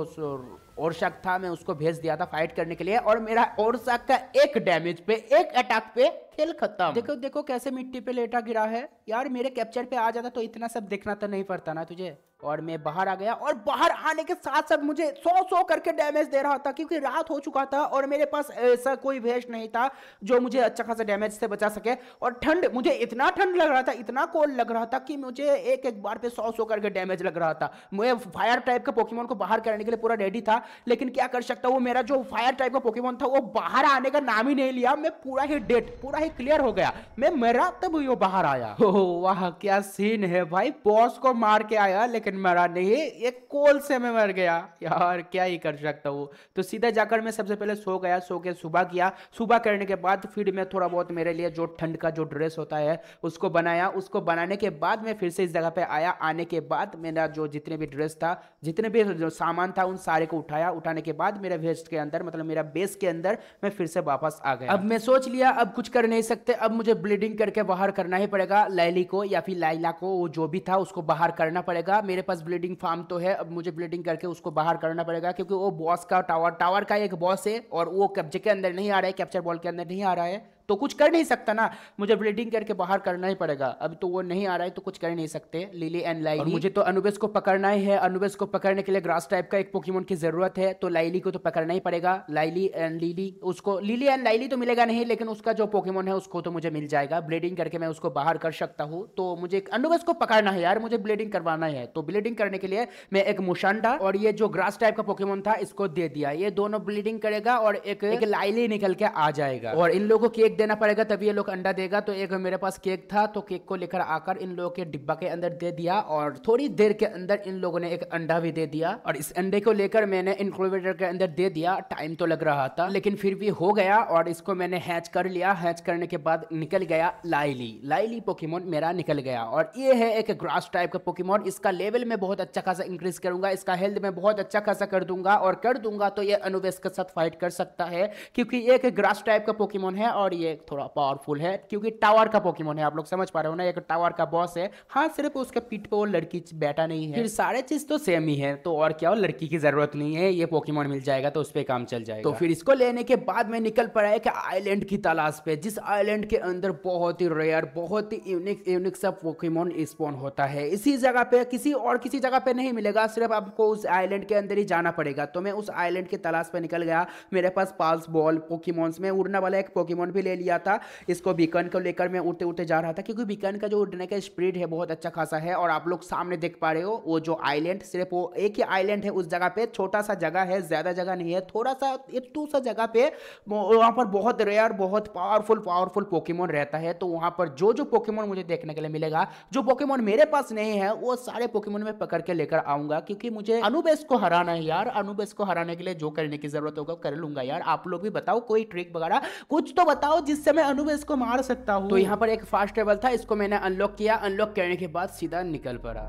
और शक था मैं उसको भेज दिया था फाइट करने के लिए और मेरा और शक का एक डैमेज पे एक अटैक पे खेल खत्म देखो देखो कैसे मिट्टी पे लेटा गिरा है यार मेरे कैप्चर पे आ जाता तो इतना सब देखना तो नहीं पड़ता ना तुझे और मैं बाहर आ गया और बाहर आने के साथ साथ मुझे सौ सौ करके डैमेज दे रहा था क्योंकि रात हो चुका था और मेरे पास ऐसा कोई वेस्ट नहीं था जो मुझे अच्छा खासा डैमेज से बचा सके और ठंड मुझे इतना ठंड लग रहा था इतना कोल्ड लग रहा था कि मुझे एक एक बार पे सौ सौ करके डैमेज लग रहा था मैं फायर टाइप का पोकीमोन को बाहर करने के लिए पूरा रेडी था लेकिन क्या कर सकता हूँ मेरा जो फायर टाइप का पोकीमोन था वो बाहर आने का नाम ही नहीं लिया मैं पूरा ही डेट पूरा ही है क्लियर हो गया मैं मेरा तब यो बाहर आया हो वाह क्या सीन है भाई बॉस को मार के आया लेकिन मरा नहीं एक कोल से मैं मर गया यार क्या ही कर सकता हूँ तो सीधा जाकर मैं सबसे पहले सो गया सो के सुबह किया सुबह करने के बाद फिर मैं थोड़ा बहुत मेरे लिए जो ठंड का जो ड्रेस होता है उसको बनाया उसको बनाने के बाद मैं फिर से इस जगह पे आया आने के बाद मेरा जो जितने भी ड्रेस था जितने भी सामान था उन सारे को उठाया उठाने के बाद मेरे वेस्ट के अंदर मतलब मेरा बेस के अंदर मैं फिर से वापस आ गया अब मैं सोच लिया अब कुछ करने नहीं सकते अब मुझे ब्लीडिंग करके बाहर करना ही पड़ेगा लैली को या फिर लाइला को वो जो भी था उसको बाहर करना पड़ेगा मेरे पास ब्लीडिंग फार्म तो है अब मुझे ब्लीडिंग करके उसको बाहर करना पड़ेगा क्योंकि वो बॉस का टावर टावर का एक बॉस है और वो कब्जे के अंदर नहीं आ रहा है कैप्चर बॉल के अंदर नहीं आ रहा है तो कुछ कर नहीं सकता ना मुझे ब्लीडिंग करके बाहर करना ही पड़ेगा अभी तो वो नहीं आ रहा है तो कुछ कर नहीं सकते लिली एंड लाइली मुझे तो अनुबेस को पकड़ना ही है अनुबेस को पकड़ने के लिए ग्रास टाइप का एक पोकीमोन की जरूरत है तो लाइली को तो पकड़ना ही पड़ेगा लाइली एंड लिली उसको लिली एंड लाइली तो मिलेगा नहीं लेकिन उसका जो पोकीमोन है उसको तो मुझे मिल जाएगा ब्लीडिंग करके मैं उसको बाहर कर सकता हूँ तो मुझे अनुबेस को पकड़ना है यार मुझे ब्लीडिंग करवाना है तो ब्लीडिंग करने के लिए मैं एक मुशांडा और ये जो ग्रास टाइप का पोकीमोन था इसको दे दिया ये दोनों ब्लीडिंग करेगा और एक लाइली निकल के आ जाएगा और इन लोगों की एक देना पड़ेगा तभी ये लोग अंडा देगा तो एक मेरे पास केक था तो केक को लेकर आकर इन लोगों के डिब्बा के अंदर दे दिया और थोड़ी देर के अंदर इन लोगों ने एक अंडा भी दे दिया और इस अंडे को लेकर मैंने इनक्रोवेटर के अंदर दे दिया टाइम तो लग रहा था लेकिन फिर भी हो गया और इसको मैंने हैच कर लिया हैच करने के बाद निकल गया लाइली लाइली पोकीमोन मेरा निकल गया और ये है एक ग्रास टाइप का पोकीमोन इसका लेवल में बहुत अच्छा खासा इंक्रीज करूंगा इसका हेल्थ में बहुत अच्छा खासा कर दूंगा और कर दूंगा तो ये अनुवेश के साथ फाइट कर सकता है क्योंकि एक ग्रास टाइप का पोकीमोन है और ये ये थोड़ा पावरफुल है क्योंकि टावर का पोकीमोन है आप लोग समझ पा रहे हो ना एक टावर का बॉस है हाँ सिर्फ उसके पीठ पे वो लड़की बैठा नहीं है फिर सारे चीज तो सेम ही है तो और क्या हो लड़की की जरूरत नहीं है ये पोकीमोन मिल जाएगा तो उस पर काम चल जाएगा तो फिर इसको लेने के बाद में निकल पड़ा एक आईलैंड की तलाश पे जिस आईलैंड के अंदर बहुत ही रेयर बहुत ही यूनिक यूनिक सब पोकीमोन स्पोन होता है इसी जगह पे किसी और किसी जगह पे नहीं मिलेगा सिर्फ आपको उस आईलैंड के अंदर ही जाना पड़ेगा तो मैं उस आईलैंड की तलाश पे निकल गया मेरे पास पाल्स बॉल पोकीमोन्स में उड़ने वाला एक पोकीमोन भी ले लिया था इसको बीकन को लेकर मैं उड़ते उड़ते जा रहा था क्योंकि बीकन का जो उड़ने का स्प्रीड है बहुत अच्छा खासा है और आप लोग सामने देख पा रहे हो वो जो आइलैंड सिर्फ वो एक ही आइलैंड है उस जगह पे छोटा सा जगह है ज़्यादा जगह नहीं है थोड़ा सा इतू सा जगह पे वहाँ पर बहुत रेयर बहुत पावरफुल पावरफुल पोकेमोन रहता है तो वहाँ पर जो जो पोकेमोन मुझे देखने के लिए मिलेगा जो पोकेमोन मेरे पास नहीं है वो सारे पोकेमोन में पकड़ के लेकर आऊंगा क्योंकि मुझे अनुबेस को हराना है यार अनुबेस को हराने के लिए जो करने की जरूरत होगा कर लूंगा यार आप लोग भी बताओ कोई ट्रिक वगैरह कुछ तो बताओ जिससे मैं अनुवेश को मार सकता तो हूँ तो यहाँ पर एक फास्ट ट्रेवल था इसको मैंने अनलॉक किया अनलॉक करने के बाद सीधा निकल पड़ा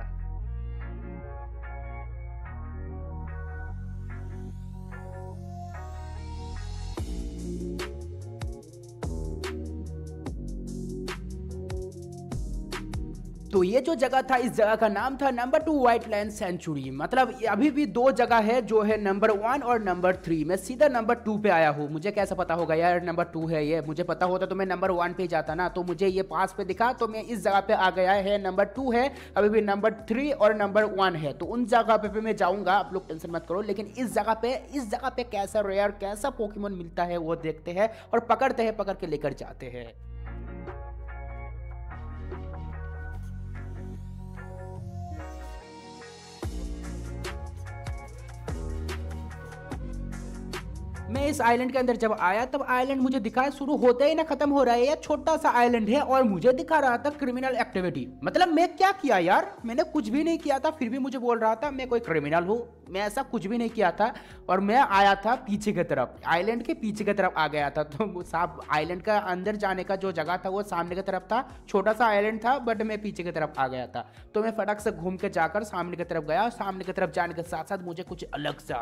तो ये जो जगह था इस जगह का नाम था number two white line century मतलब अभी भी दो जगह है जो है नंबर वन और नंबर थ्री मैं सीधा नंबर टू पे आया हूँ मुझे कैसे पता होगा यार नंबर टू है ये मुझे पता होता तो मैं नंबर वन पे जाता ना तो मुझे ये पास पे दिखा तो मैं इस जगह पे आ गया है नंबर टू है अभी भी नंबर थ्री और नंबर वन है तो उन जगह पे, भी मैं जाऊँगा आप लोग टेंशन मत करो लेकिन इस जगह पे इस जगह पे कैसा रेयर कैसा पोकीमोन मिलता है वो देखते हैं और पकड़ते हैं पकड़ के लेकर जाते हैं इस आइलैंड के अंदर जब आया तब आइलैंड मुझे दिखाया शुरू होते ही ना खत्म हो रहा है या छोटा सा आइलैंड है और मुझे दिखा रहा था क्रिमिनल एक्टिविटी मतलब मैं क्या किया यार मैंने कुछ भी नहीं किया था फिर भी मुझे बोल रहा था मैं कोई क्रिमिनल हूँ मैं ऐसा कुछ भी नहीं किया था और मैं आया था पीछे की तरफ आइलैंड के पीछे की तरफ आ गया था तो साफ आइलैंड का अंदर जाने का जो जगह था वो सामने की तरफ था छोटा सा आइलैंड था बट मैं पीछे की तरफ आ गया था तो मैं फटक से घूम के जाकर सामने की तरफ गया सामने की तरफ जाने के साथ साथ मुझे कुछ अलग सा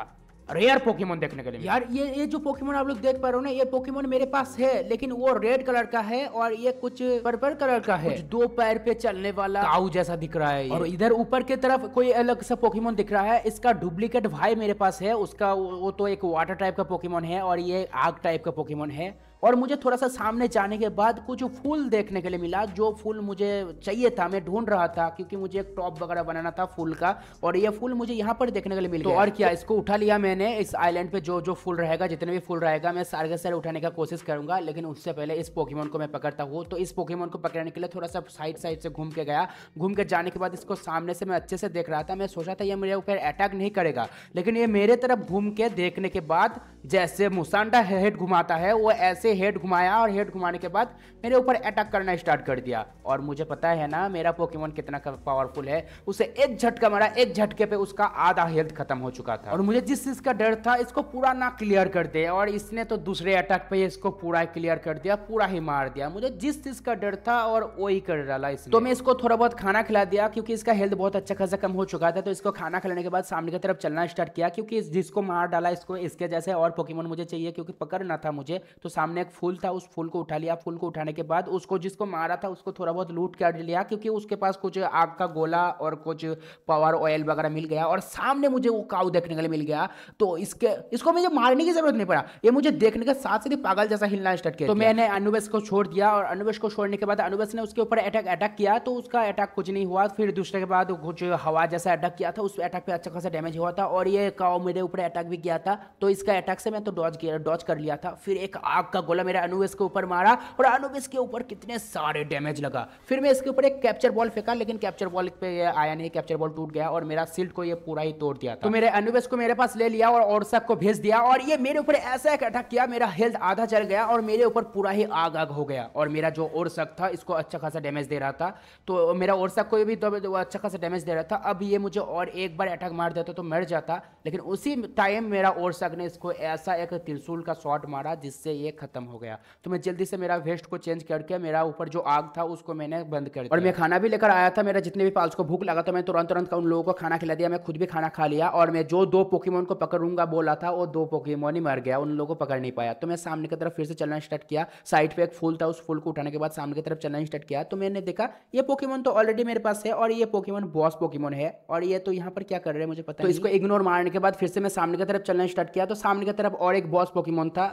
रेयर पोकेमोन देखने के लिए यार ये ये जो पोकेमोन आप लोग देख पा रहे हो ना ये पोकेमोन मेरे पास है लेकिन वो रेड कलर का है और ये कुछ पर्पल कलर का है दो पैर पे चलने वाला काऊ जैसा दिख रहा है और इधर ऊपर की तरफ कोई अलग सा पोकेमोन दिख रहा है इसका डुप्लीकेट भाई मेरे पास है उसका वो तो एक वाटर टाइप का पोकेमोन है और ये आग टाइप का पोकेमोन है और मुझे थोड़ा सा सामने जाने के बाद कुछ फूल देखने के लिए मिला जो फूल मुझे चाहिए था मैं ढूंढ रहा था क्योंकि मुझे एक टॉप वगैरह बनाना था फूल का और ये फूल मुझे यहाँ पर देखने के लिए मिल तो और क्या इसको उठा लिया मैंने इस आइलैंड पे जो जो फूल रहेगा जितने भी फूल रहेगा मैं सारे के सारे उठाने का कोशिश करूंगा लेकिन उससे पहले इस पोकीमोन को मैं पकड़ता हूँ तो इस पोकीमोन को पकड़ने के लिए थोड़ा सा साइड साइड से घूम के गया घूम के जाने के बाद इसको सामने से मैं अच्छे से देख रहा था मैं सोचा था ये मेरे ऊपर अटैक नहीं करेगा लेकिन ये मेरे तरफ घूम के देखने के बाद जैसे मुसांडा हेड घुमाता है वो ऐसे हेड घुमाया और हेड घुमाने के बाद मेरे ऊपर अटैक करना स्टार्ट कर दिया और मुझे पता है ना मेरा पोकेमोन कितना पावरफुल है उसे एक झटका मारा एक झटके पे उसका आधा हेल्थ खत्म हो चुका था और मुझे जिस चीज का डर था इसको पूरा ना क्लियर कर दे और इसने तो दूसरे अटैक पे इसको पूरा क्लियर कर दिया पूरा ही मार दिया मुझे जिस चीज का डर था और वो ही कर डाला इसने तो मैं इसको थोड़ा बहुत खाना खिला दिया क्योंकि इसका हेल्थ बहुत अच्छा खासा कम हो चुका था तो इसको खाना खिलाने के बाद सामने की तरफ चलना स्टार्ट किया क्योंकि जिसको मार डाला इसको इसके जैसे और पोकेमोन मुझे चाहिए क्योंकि पकड़ना था मुझे तो सामने सामने एक फूल था उस फूल को उठा लिया फूल को उठाने के बाद उसको जिसको मारा था उसको थोड़ा बहुत लूट कर लिया क्योंकि उसके पास कुछ आग का गोला और कुछ पावर ऑयल वगैरह मिल गया और सामने मुझे वो काउ देखने के लिए मिल गया तो इसके इसको मुझे मारने की जरूरत नहीं पड़ा ये मुझे देखने के साथ साथ ही पागल जैसा हिलना स्टार्ट किया तो मैंने अनुवेश को छोड़ दिया और अनुवेश को छोड़ने के बाद अनुवेश ने उसके ऊपर अटैक अटैक किया तो उसका अटैक कुछ नहीं हुआ फिर दूसरे के बाद कुछ हवा जैसा अटैक किया था उस अटैक पे अच्छा खासा डैमेज हुआ था और ये काउ मेरे ऊपर अटैक भी किया था तो इसका अटैक से मैं तो डॉज किया डॉज कर लिया था फिर एक आग का गोला मेरा अनुवेश के ऊपर मारा और अनुवेश के ऊपर कितने सारे डैमेज लगा फिर मैं इसके ऊपर एक कैप्चर बॉल फेंका लेकिन कैप्चर बॉल पे आया नहीं कैप्चर बॉल टूट गया और मेरा सिल्ट को ये पूरा ही तोड़ दिया था तो मेरे अनुवेश को मेरे पास ले लिया और ओरसक को भेज दिया और ये मेरे ऊपर ऐसा एक अटैक किया मेरा हेल्थ आधा चल गया और मेरे ऊपर पूरा ही आग आग हो गया और मेरा जो ओरसक था इसको अच्छा खासा डैमेज दे रहा था तो मेरा ओरसक को भी तो अच्छा खासा डैमेज दे रहा था अब ये मुझे और एक बार अटैक मार देता तो मर जाता लेकिन उसी टाइम मेरा ओरसक ने इसको ऐसा एक त्रिशूल का शॉट मारा जिससे ये खत्म ख़त्म हो गया तो मैं जल्दी से मेरा वेस्ट को चेंज करके मेरा ऊपर जो आग था उसको मैंने बंद कर दिया और मैं खाना भी लेकर आया था मेरा जितने भी पाल्स को भूख लगा तो मैं तुरंत तुरंत उन लोगों को खाना खिला दिया मैं खुद भी खाना खा लिया और मैं जो दो पोकीमोन को पकड़ूंगा बोला था वो दो पोकीमोन ही मर गया उन लोगों को पकड़ नहीं पाया तो मैं सामने की तरफ फिर से चलना स्टार्ट किया साइड पे एक फूल था उस फूल को उठाने के बाद सामने की तरफ चलना स्टार्ट किया तो मैंने देखा ये पोकीमोन तो ऑलरेडी मेरे पास है और ये पोकीमोन बॉस पोकीमोन है और ये तो यहाँ पर क्या कर रहे हैं मुझे पता तो इसको इग्नोर मारने के बाद फिर से मैं सामने की तरफ चलना स्टार्ट किया तो सामने की तरफ और एक बॉस पोकीमोन था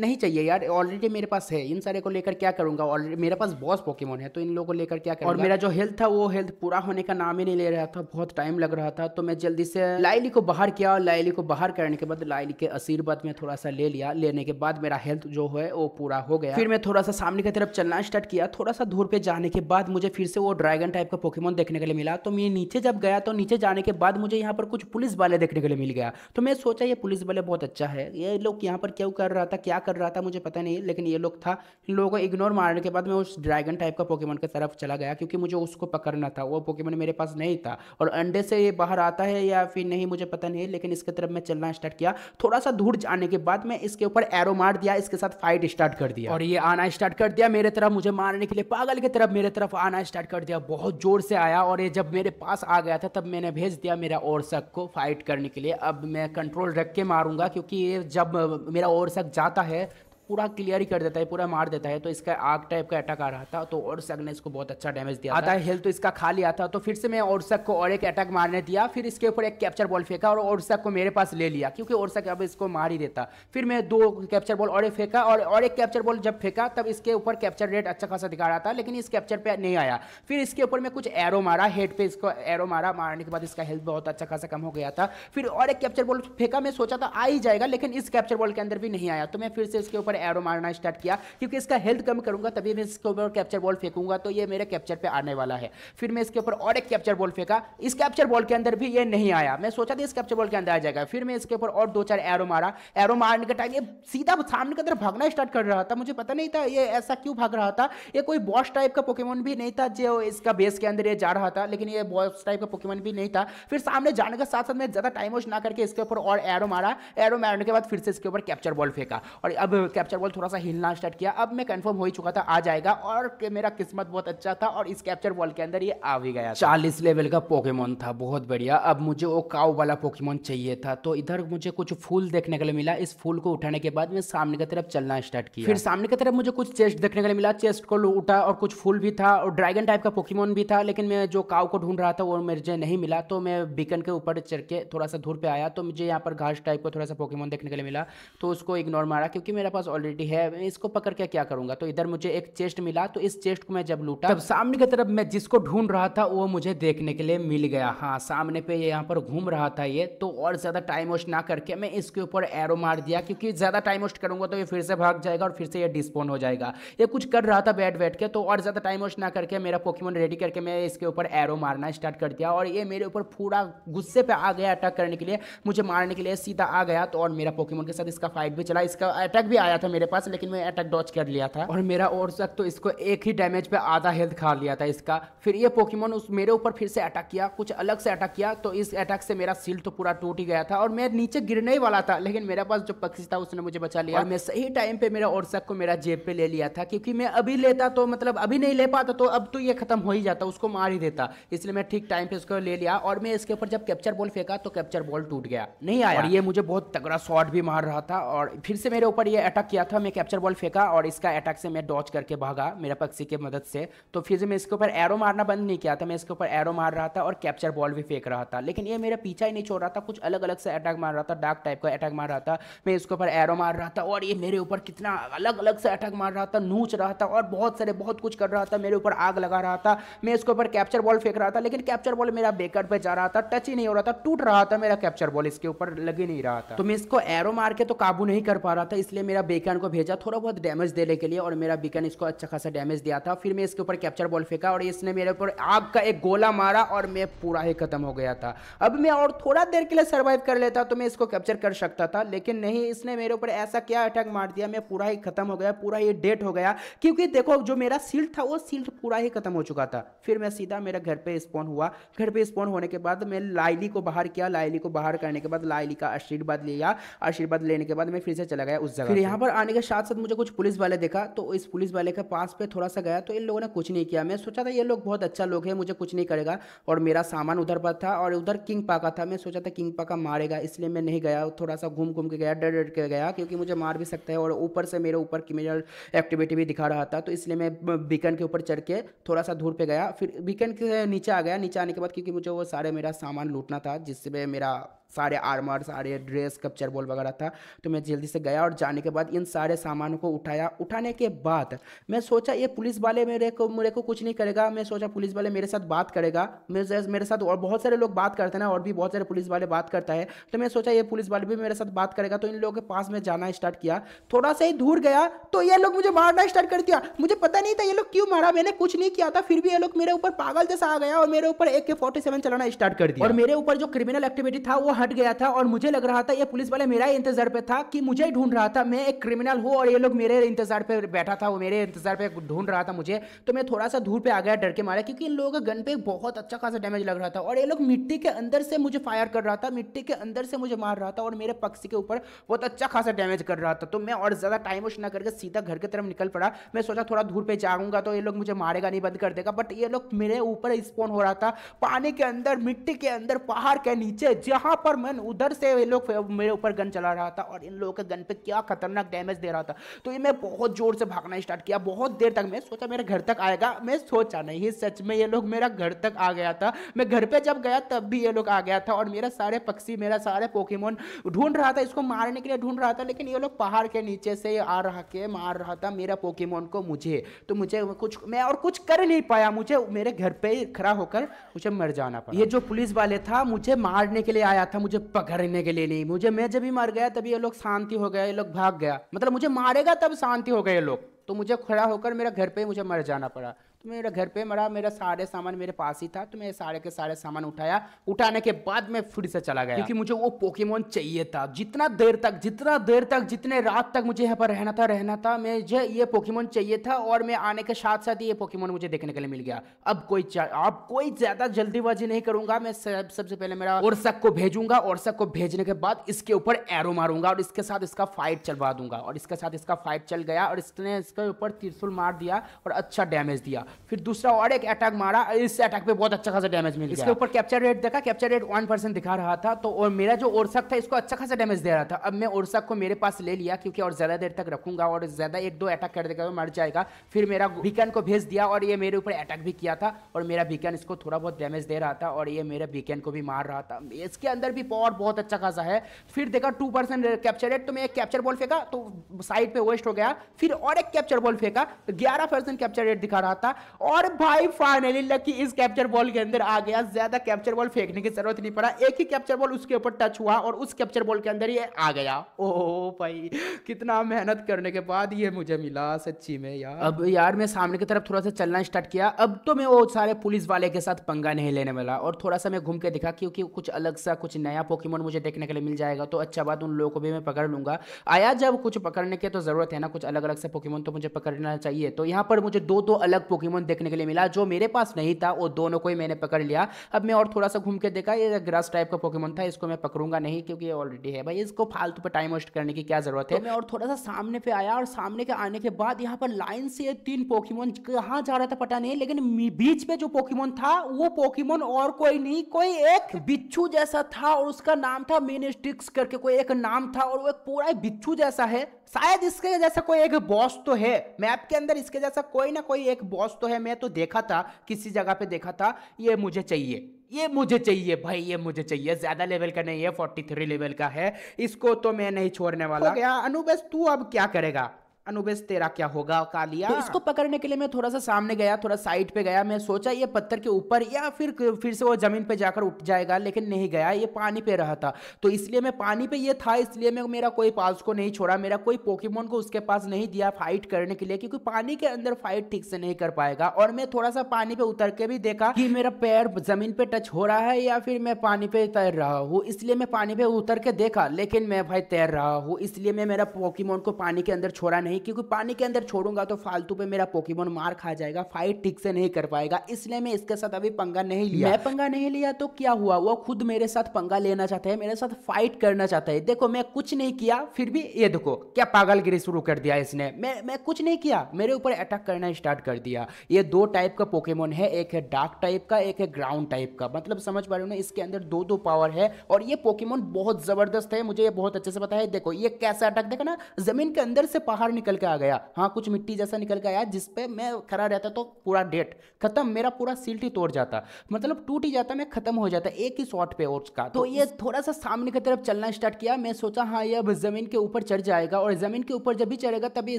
नहीं चाहिए यार ऑलरेडी मेरे पास है इन सारे को लेकर क्या करूंगा ऑलरेडी मेरे पास बॉस पोकेमोन है तो इन लोगों को लेकर क्या करूंगा और मेरा जो हेल्थ था वो हेल्थ पूरा होने का नाम ही नहीं ले रहा था बहुत टाइम लग रहा था तो मैं जल्दी से लाइली को बाहर किया और लाइली को बाहर करने के बाद लाइली के आशीर्वाद में थोड़ा सा ले लिया लेने के बाद मेरा हेल्थ जो है वो पूरा हो गया फिर मैं थोड़ा सा सामने की तरफ चलना स्टार्ट किया थोड़ा सा दूर पे जाने के बाद मुझे फिर से वो ड्रैगन टाइप का पोकेमोन देखने के लिए मिला तो मैं नीचे जब गया तो नीचे जाने के बाद मुझे यहाँ पर कुछ पुलिस वाले देखने के लिए मिल गया तो मैं सोचा ये पुलिस वाले बहुत अच्छा है ये लोग यहाँ पर क्यों कर रहा था क्या कर रहा था मुझे पता नहीं लेकिन ये लोग था इन लोगों को इग्नोर मारने के बाद मैं उस ड्रैगन टाइप का पोकेमोन की तरफ चला गया क्योंकि मुझे उसको पकड़ना था वो पोकेमोन मेरे पास नहीं था और अंडे से ये बाहर आता है या फिर नहीं मुझे पता नहीं लेकिन इसके तरफ मैं चलना स्टार्ट किया थोड़ा सा दूर जाने के बाद मैं इसके ऊपर एरो मार दिया इसके साथ फाइट स्टार्ट कर दिया और ये आना स्टार्ट कर दिया मेरे तरफ मुझे मारने के लिए पागल की तरफ मेरे तरफ आना स्टार्ट कर दिया बहुत जोर से आया और ये जब मेरे पास आ गया था तब मैंने भेज दिया मेरा और को फाइट करने के लिए अब मैं कंट्रोल रख के मारूंगा क्योंकि ये जब मेरा और जाता है ¿eh? पूरा क्लियर ही कर देता है पूरा मार देता है तो इसका आग टाइप का अटैक आ रहा था तो सक ने इसको बहुत अच्छा डैमेज दिया है हेल्थ तो इसका खा लिया था तो फिर से मैं सक को और एक अटैक मारने दिया फिर इसके ऊपर एक कैप्चर बॉल फेंका और ओरसक को मेरे पास ले लिया क्योंकि सक अब इसको मार ही देता फिर मैं दो कैप्चर बॉल और फेंका और और एक कैप्चर बॉल जब फेंका तब इसके ऊपर कैप्चर रेट अच्छा खासा दिखा रहा था लेकिन इस कैप्चर पर नहीं आया फिर इसके ऊपर मैं कुछ एरो मारा हेड पर इसको एरो मारा मारने के बाद इसका हेल्थ बहुत अच्छा खासा कम हो गया था फिर और एक कैप्चर बॉल फेंका मैं सोचा था आ ही जाएगा लेकिन इस कैप्चर बॉल के अंदर भी नहीं आया तो मैं फिर से इसके ऊपर ऊपर एरो मारना स्टार्ट किया क्योंकि इसका हेल्थ कम करूंगा तभी मैं इसके ऊपर कैप्चर बॉल फेंकूंगा तो ये मेरे कैप्चर पे आने वाला है फिर मैं इसके ऊपर और एक कैप्चर बॉल फेंका इस कैप्चर बॉल के अंदर भी ये नहीं आया मैं सोचा था इस कैप्चर बॉल के अंदर आ जाएगा फिर मैं इसके ऊपर और दो चार एरो मारा एरो मारने के टाइम ये सीधा सामने के अंदर भागना स्टार्ट कर रहा था मुझे पता नहीं था ये ऐसा क्यों भाग रहा था ये कोई बॉस टाइप का पोकेमोन भी नहीं था जो इसका बेस के अंदर ये जा रहा था लेकिन ये बॉस टाइप का पोकेमोन भी नहीं था फिर सामने जाने के साथ साथ मैं ज़्यादा टाइम वेस्ट ना करके इसके ऊपर और एरो मारा एरो मारने के बाद फिर से इसके ऊपर कैप्चर बॉल फेंका और अब कैप्चर कैप्चर बॉल थोड़ा सा हिलना स्टार्ट किया अब मैं कंफर्म हो ही चुका था आ जाएगा और मेरा किस्मत बहुत अच्छा था और इस कैप्चर बॉल के अंदर ये आ भी गया चालीस लेवल का पोकेमोन था बहुत बढ़िया अब मुझे वो काउ वाला पोकेमोन चाहिए था तो इधर मुझे कुछ फूल देखने के लिए मिला इस फूल को उठाने के बाद मैं सामने की तरफ चलना स्टार्ट किया फिर सामने की तरफ मुझे कुछ चेस्ट देखने के लिए मिला चेस्ट को उठा और कुछ फूल भी था और ड्रैगन टाइप का पोकेमोन भी था लेकिन मैं जो काउ को ढूंढ रहा था वो मुझे नहीं मिला तो मैं बीकन के ऊपर चढ़ के थोड़ा सा धूर पे आया तो मुझे यहाँ पर घास टाइप का थोड़ा सा पोकेमोन देखने के लिए मिला तो उसको इग्नोर मारा क्योंकि मेरे पास ऑलरेडी है इसको पकड़ के क्या करूंगा तो इधर मुझे एक चेस्ट मिला तो इस चेस्ट को मैं जब लूटा तब सामने की तरफ मैं जिसको ढूंढ रहा था वो मुझे देखने के लिए मिल गया हाँ सामने पे यहाँ पर घूम रहा था ये तो और ज़्यादा टाइम वेस्ट ना करके मैं इसके ऊपर एरो मार दिया क्योंकि ज़्यादा टाइम वेस्ट करूंगा तो ये फिर से भाग जाएगा और फिर से ये डिस्पोन हो जाएगा ये कुछ कर रहा था बैठ बैठ के तो और ज़्यादा टाइम वेस्ट ना करके मेरा पोकीमोन रेडी करके मैं इसके ऊपर एरो मारना स्टार्ट कर दिया और ये मेरे ऊपर पूरा गुस्से पे आ गया अटैक करने के लिए मुझे मारने के लिए सीधा आ गया तो और मेरा पोकीमोन के साथ इसका फाइट भी चला इसका अटैक भी आया था था मेरे पास लेकिन मैं अटैक डॉच कर लिया था और मेरा और शक तो इसको एक ही डैमेज पे आधा हेल्थ खा लिया था इसका फिर ये पोकेमोन उस मेरे ऊपर फिर से अटैक किया कुछ अलग से अटैक किया तो इस अटैक से मेरा सील तो पूरा टूट ही गया था और मैं नीचे गिरने ही वाला था लेकिन मेरे पास जो पक्षी था उसने मुझे बचा लिया और मैं सही टाइम पे मेरा और को मेरा जेब पे ले लिया था क्योंकि मैं अभी लेता तो मतलब अभी नहीं ले पाता तो अब तो ये खत्म हो ही जाता उसको मार ही देता इसलिए मैं ठीक टाइम पे उसको ले लिया और मैं इसके ऊपर जब कैप्चर बॉल फेंका तो कैप्चर बॉल टूट गया नहीं आया ये मुझे बहुत तगड़ा शॉट भी मार रहा था और फिर से मेरे ऊपर ये अटक किया था मैं कैप्चर बॉल फेंका और इसका अटैक से मैं डॉच करके भागा मेरा पक्षी की मदद से तो फिर से मैं इसके ऊपर एरो मारना बंद नहीं किया था मैं इसके ऊपर एरो मार रहा था और कैप्चर बॉल भी फेंक रहा था लेकिन ये मेरा पीछा ही नहीं छोड़ रहा था कुछ अलग अलग से अटैक मार रहा था डार्क टाइप का अटैक मार रहा था मैं इसके ऊपर एरो मार रहा था और ये मेरे ऊपर कितना अलग अलग से अटैक मार रहा था नूच रहा था और बहुत सारे बहुत कुछ कर रहा था मेरे ऊपर आग लगा रहा था मैं इसके ऊपर कैप्चर बॉल फेंक रहा था लेकिन कैप्चर बॉल मेरा बेकर पर जा रहा था टच ही नहीं हो रहा था टूट रहा था मेरा कैप्चर बॉल इसके ऊपर लग ही नहीं रहा था तो मैं इसको एरो मार के तो काबू नहीं कर पा रहा था इसलिए मेरा बीकन को भेजा थोड़ा बहुत डैमेज देने के लिए और मेरा बीकन इसको अच्छा खासा डैमेज दिया था फिर मैं इसके ऊपर कैप्चर बॉल फेंका और इसने मेरे ऊपर आग का एक गोला मारा और मैं पूरा ही खत्म हो गया था अब मैं और थोड़ा देर के लिए सर्वाइव कर लेता तो मैं इसको कैप्चर कर सकता था लेकिन नहीं इसने मेरे ऊपर ऐसा क्या अटैक मार दिया मैं पूरा ही खत्म हो गया पूरा ही डेट हो गया क्योंकि देखो जो मेरा सील्ड था वो सील्ड पूरा ही खत्म हो चुका था फिर मैं सीधा मेरा घर पर स्पॉन हुआ घर पर स्पॉन होने के बाद मैं लाइली को बाहर किया लाइली को बाहर करने के बाद लाइली का आशीर्वाद लिया आशीर्वाद लेने के बाद मैं फिर से चला गया उस जगह फिर यहाँ ऊपर आने के साथ साथ मुझे कुछ पुलिस वाले देखा तो इस पुलिस वाले के पास पे थोड़ा सा गया तो इन लोगों ने कुछ नहीं किया मैं सोचा था ये लोग बहुत अच्छा लोग हैं मुझे कुछ नहीं करेगा और मेरा सामान उधर पर था और उधर किंग पाका था मैं सोचा था किंग पाका मारेगा इसलिए मैं नहीं गया थोड़ा सा घूम घूम के गया डर डर के गया क्योंकि मुझे मार भी सकता है और ऊपर से मेरे ऊपर क्रिमिनल एक्टिविटी भी दिखा रहा था तो इसलिए मैं बीकन के ऊपर चढ़ के थोड़ा सा दूर पर गया फिर बीकन के नीचे आ गया नीचे आने के बाद क्योंकि मुझे वो सारे मेरा सामान लूटना था जिससे मेरा सारे आर्मर सारे ड्रेस कप्चर बॉल वगैरह था तो मैं जल्दी से गया और जाने के बाद इन सारे सामानों को उठाया उठाने के बाद मैं सोचा ये पुलिस वाले मेरे को मेरे को कुछ नहीं करेगा मैं सोचा पुलिस वाले मेरे साथ बात करेगा मेरे मेरे साथ और बहुत सारे लोग बात करते हैं ना और भी बहुत सारे पुलिस वाले बात करता है तो मैं सोचा ये पुलिस वाले भी मेरे साथ बात करेगा तो इन लोगों के पास में जाना स्टार्ट किया थोड़ा सा ही दूर गया तो ये लोग मुझे मारना स्टार्ट कर दिया मुझे पता नहीं था ये लोग क्यों मारा मैंने कुछ नहीं किया था फिर भी ये लोग मेरे ऊपर पागल जैसा आ गया और मेरे ऊपर ए के फोर्टी सेवन चलाना स्टार्ट कर दिया और मेरे ऊपर जो क्रिमिनल एक्टिविटी था वो हट गया था और मुझे लग रहा था ये पुलिस वाले मेरा ही इंतजार पे था कि मुझे ढूंढ रहा था मैं एक क्रिमिनल हूँ और ये लोग मेरे इंतजार पे बैठा था वो मेरे इंतजार पे ढूंढ रहा था मुझे तो मैं थोड़ा सा दूर पे आ गया डर के मारा क्योंकि इन लोगों का गन पे बहुत अच्छा खासा डैमेज लग रहा था और ये लोग मिट्टी के अंदर से मुझे फायर कर रहा था मिट्टी के अंदर से मुझे मार रहा था और मेरे पक्षी के ऊपर बहुत अच्छा खासा डैमेज कर रहा था तो मैं और ज़्यादा टाइम वेस्ट ना करके सीधा घर की तरफ निकल पड़ा मैं सोचा थोड़ा दूर पे जाऊंगा तो ये लोग मुझे मारेगा नहीं बंद कर देगा बट ये लोग मेरे ऊपर स्पोन हो रहा था पानी के अंदर मिट्टी के अंदर पहाड़ के नीचे जहां पर मैं उधर से ये लोग मेरे ऊपर गन चला रहा था और इन लोगों के गन पे क्या खतरनाक डैमेज दे रहा था तो ये मैं बहुत जोर से भागना स्टार्ट किया बहुत देर तक मैं सोचा मेरे घर तक आएगा मैं सोचा नहीं सच में ये लोग मेरा घर तक आ गया था मैं घर पर जब गया तब भी ये लोग आ गया था और मेरा सारे पक्षी मेरा सारे पोकीमोन ढूंढ रहा था इसको मारने के लिए ढूंढ रहा था लेकिन ये लोग पहाड़ के नीचे से आ रहा के मार रहा था मेरा पोकीमोन को मुझे तो मुझे कुछ मैं और कुछ कर नहीं पाया मुझे मेरे घर पे ही खड़ा होकर मुझे मर जाना पड़ा ये जो पुलिस वाले था मुझे मारने के लिए आया था था मुझे पकड़ने के लिए नहीं मुझे मैं जब भी मर गया तभी ये लोग शांति हो गया ये लोग भाग गया मतलब मुझे मारेगा तब शांति हो गए ये लोग तो मुझे खड़ा होकर मेरा घर पे ही मुझे मर जाना पड़ा तो मेरा घर पे मरा मेरा सारे सामान मेरे पास ही था तो मैं सारे के सारे सामान उठाया उठाने के बाद मैं फिर से चला गया क्योंकि मुझे वो पोकेमोन चाहिए था जितना देर तक जितना देर तक जितने रात तक मुझे यहाँ पर रहना था रहना था मुझे ये पोकेमोन चाहिए था और मैं आने के साथ साथ ये पोकेमोन मुझे देखने के लिए मिल गया अब कोई अब कोई ज्यादा जल्दीबाजी नहीं करूंगा मैं सबसे पहले मेरा और को भेजूंगा और को भेजने के बाद इसके ऊपर एरो मारूंगा और इसके साथ इसका फाइट चलवा दूंगा और इसके साथ इसका फाइट चल गया और इसने इसके ऊपर तिरसुल मार दिया और अच्छा डैमेज दिया फिर दूसरा और एक अटैक मारा इस अटैक पे बहुत अच्छा खासा डैमेज मिल इसके ऊपर कैप्चर रेट देखा कैप्चर रेट वन परसेंट दिखा रहा था तो और मेरा जो ओरसक था इसको अच्छा खासा डैमेज दे रहा था अब मैं ओरसक को मेरे पास ले लिया क्योंकि और ज़्यादा देर तक रखूंगा और ज़्यादा एक दो अटैक कर देगा तो मर जाएगा फिर मेरा बीकन को भेज दिया और ये मेरे ऊपर अटैक भी किया था और मेरा बीकन इसको थोड़ा बहुत डैमेज दे रहा था और ये मेरे बीकन को भी मार रहा था इसके अंदर भी पावर बहुत अच्छा खासा है फिर देखा टू कैप्चर रेट तो मैं एक कैप्चर बॉल फेंका तो साइड पर वेस्ट हो गया फिर और एक कैप्चर बॉल फेंका तो ग्यारह कैप्चर रेट दिखा रहा था और भाई फाइनली लकी इस कैप्चर बॉल के अंदर आ गया ज्यादा कैप्चर बॉल फेंकने की जरूरत नहीं पड़ा एक ही कैप्चर बॉल उसके ऊपर टच हुआ और उस कैप्चर बॉल के अंदर ये आ गया ओ भाई कितना मेहनत करने के बाद ये मुझे मिला सच्ची में यार अब यार मैं सामने की तरफ थोड़ा सा चलना स्टार्ट किया अब तो मैं वो सारे पुलिस वाले के साथ पंगा नहीं लेने वाला और थोड़ा सा मैं घूम के दिखा क्योंकि कुछ अलग सा कुछ नया पोकीमोन मुझे देखने के लिए मिल जाएगा तो अच्छा बात उन लोगों को भी मैं पकड़ लूंगा आया जब कुछ पकड़ने की तो जरूरत है ना कुछ अलग अलग से पोकीमोन तो मुझे पकड़ना चाहिए तो यहाँ पर मुझे दो दो अलग पोकीमोन पोकेमोन देखने के लिए मिला जो मेरे पास नहीं था वो दोनों को ही मैंने पकड़ लिया अब मैं और थोड़ा सा घूम के देखा ये ग्रास टाइप का पोकेमोन था इसको मैं पकड़ूंगा नहीं क्योंकि ये ऑलरेडी है भाई इसको फालतू पर टाइम वेस्ट करने की क्या जरूरत है तो मैं और थोड़ा सा सामने पे आया और सामने के आने के बाद यहाँ पर लाइन से तीन पोकीमोन कहाँ जा रहा था पता नहीं लेकिन बीच में जो पोकीमोन था वो पोकीमोन और कोई नहीं कोई एक बिच्छू जैसा था और उसका नाम था मेनेस्टिक्स करके कोई एक नाम था और वो एक पूरा बिच्छू जैसा है शायद इसके जैसा कोई एक बॉस तो है मैप के अंदर इसके जैसा कोई ना कोई एक बॉस तो है मैं तो देखा था किसी जगह पे देखा था ये मुझे चाहिए ये मुझे चाहिए भाई ये मुझे चाहिए ज्यादा लेवल का नहीं है फोर्टी थ्री लेवल का है इसको तो मैं नहीं छोड़ने वाला गया अनुबस तू अब क्या करेगा अनुबेस तेरा क्या होगा कालिया तो इसको पकड़ने के लिए मैं थोड़ा सा सामने गया थोड़ा साइड पे गया मैं सोचा ये पत्थर के ऊपर या फिर फिर से वो जमीन पे जाकर उठ जाएगा लेकिन नहीं गया ये पानी पे रहा था तो इसलिए मैं पानी पे ये था इसलिए मैं मेरा कोई पास को नहीं छोड़ा मेरा कोई पोकीमोन को उसके पास नहीं दिया फाइट करने के लिए क्योंकि पानी के अंदर फाइट ठीक से नहीं कर पाएगा और मैं थोड़ा सा पानी पे उतर के भी देखा कि मेरा पैर जमीन पे टच हो रहा है या फिर मैं पानी पे तैर रहा हूँ इसलिए मैं पानी पे उतर के देखा लेकिन मैं भाई तैर रहा हूँ इसलिए मैं मेरा पोकीमोन को पानी के अंदर छोड़ा नहीं नहीं क्योंकि पानी के अंदर छोड़ूंगा तो फालतू पे मेरा पोकेमोन मार खा जाएगा फाइट ठीक से नहीं कर पाएगा इसलिए मैं इसके साथ अभी पंगा नहीं लिया मैं पंगा नहीं लिया तो क्या हुआ वो खुद मेरे साथ पंगा लेना चाहता है मेरे साथ फाइट करना चाहता है देखो मैं कुछ नहीं किया फिर भी ये देखो क्या पागलगिरी शुरू कर दिया इसने मैं मैं कुछ नहीं किया मेरे ऊपर अटैक करना स्टार्ट कर दिया ये दो टाइप का पोकेमोन है एक है डार्क टाइप का एक है ग्राउंड टाइप का मतलब समझ पा रहे हो ना इसके अंदर दो दो पावर है और ये पोकेमोन बहुत जबरदस्त है मुझे ये बहुत अच्छे से पता है देखो ये कैसा अटैक देखा ना जमीन के अंदर से बाहर निकल निकल के आ गया हाँ कुछ मिट्टी जैसा निकल के आया जिसपे मैं खड़ा रहता तो पूरा डेट खत्म मेरा पूरा सिल्टी तोड़ जाता मतलब टूट ही जाता मैं खत्म हो जाता एक ही शॉट पे और उसका तो ये थोड़ा सा सामने की तरफ चलना स्टार्ट किया मैं सोचा हाँ ये अब जमीन के ऊपर चढ़ जाएगा और जमीन के ऊपर जब भी चढ़ेगा तभी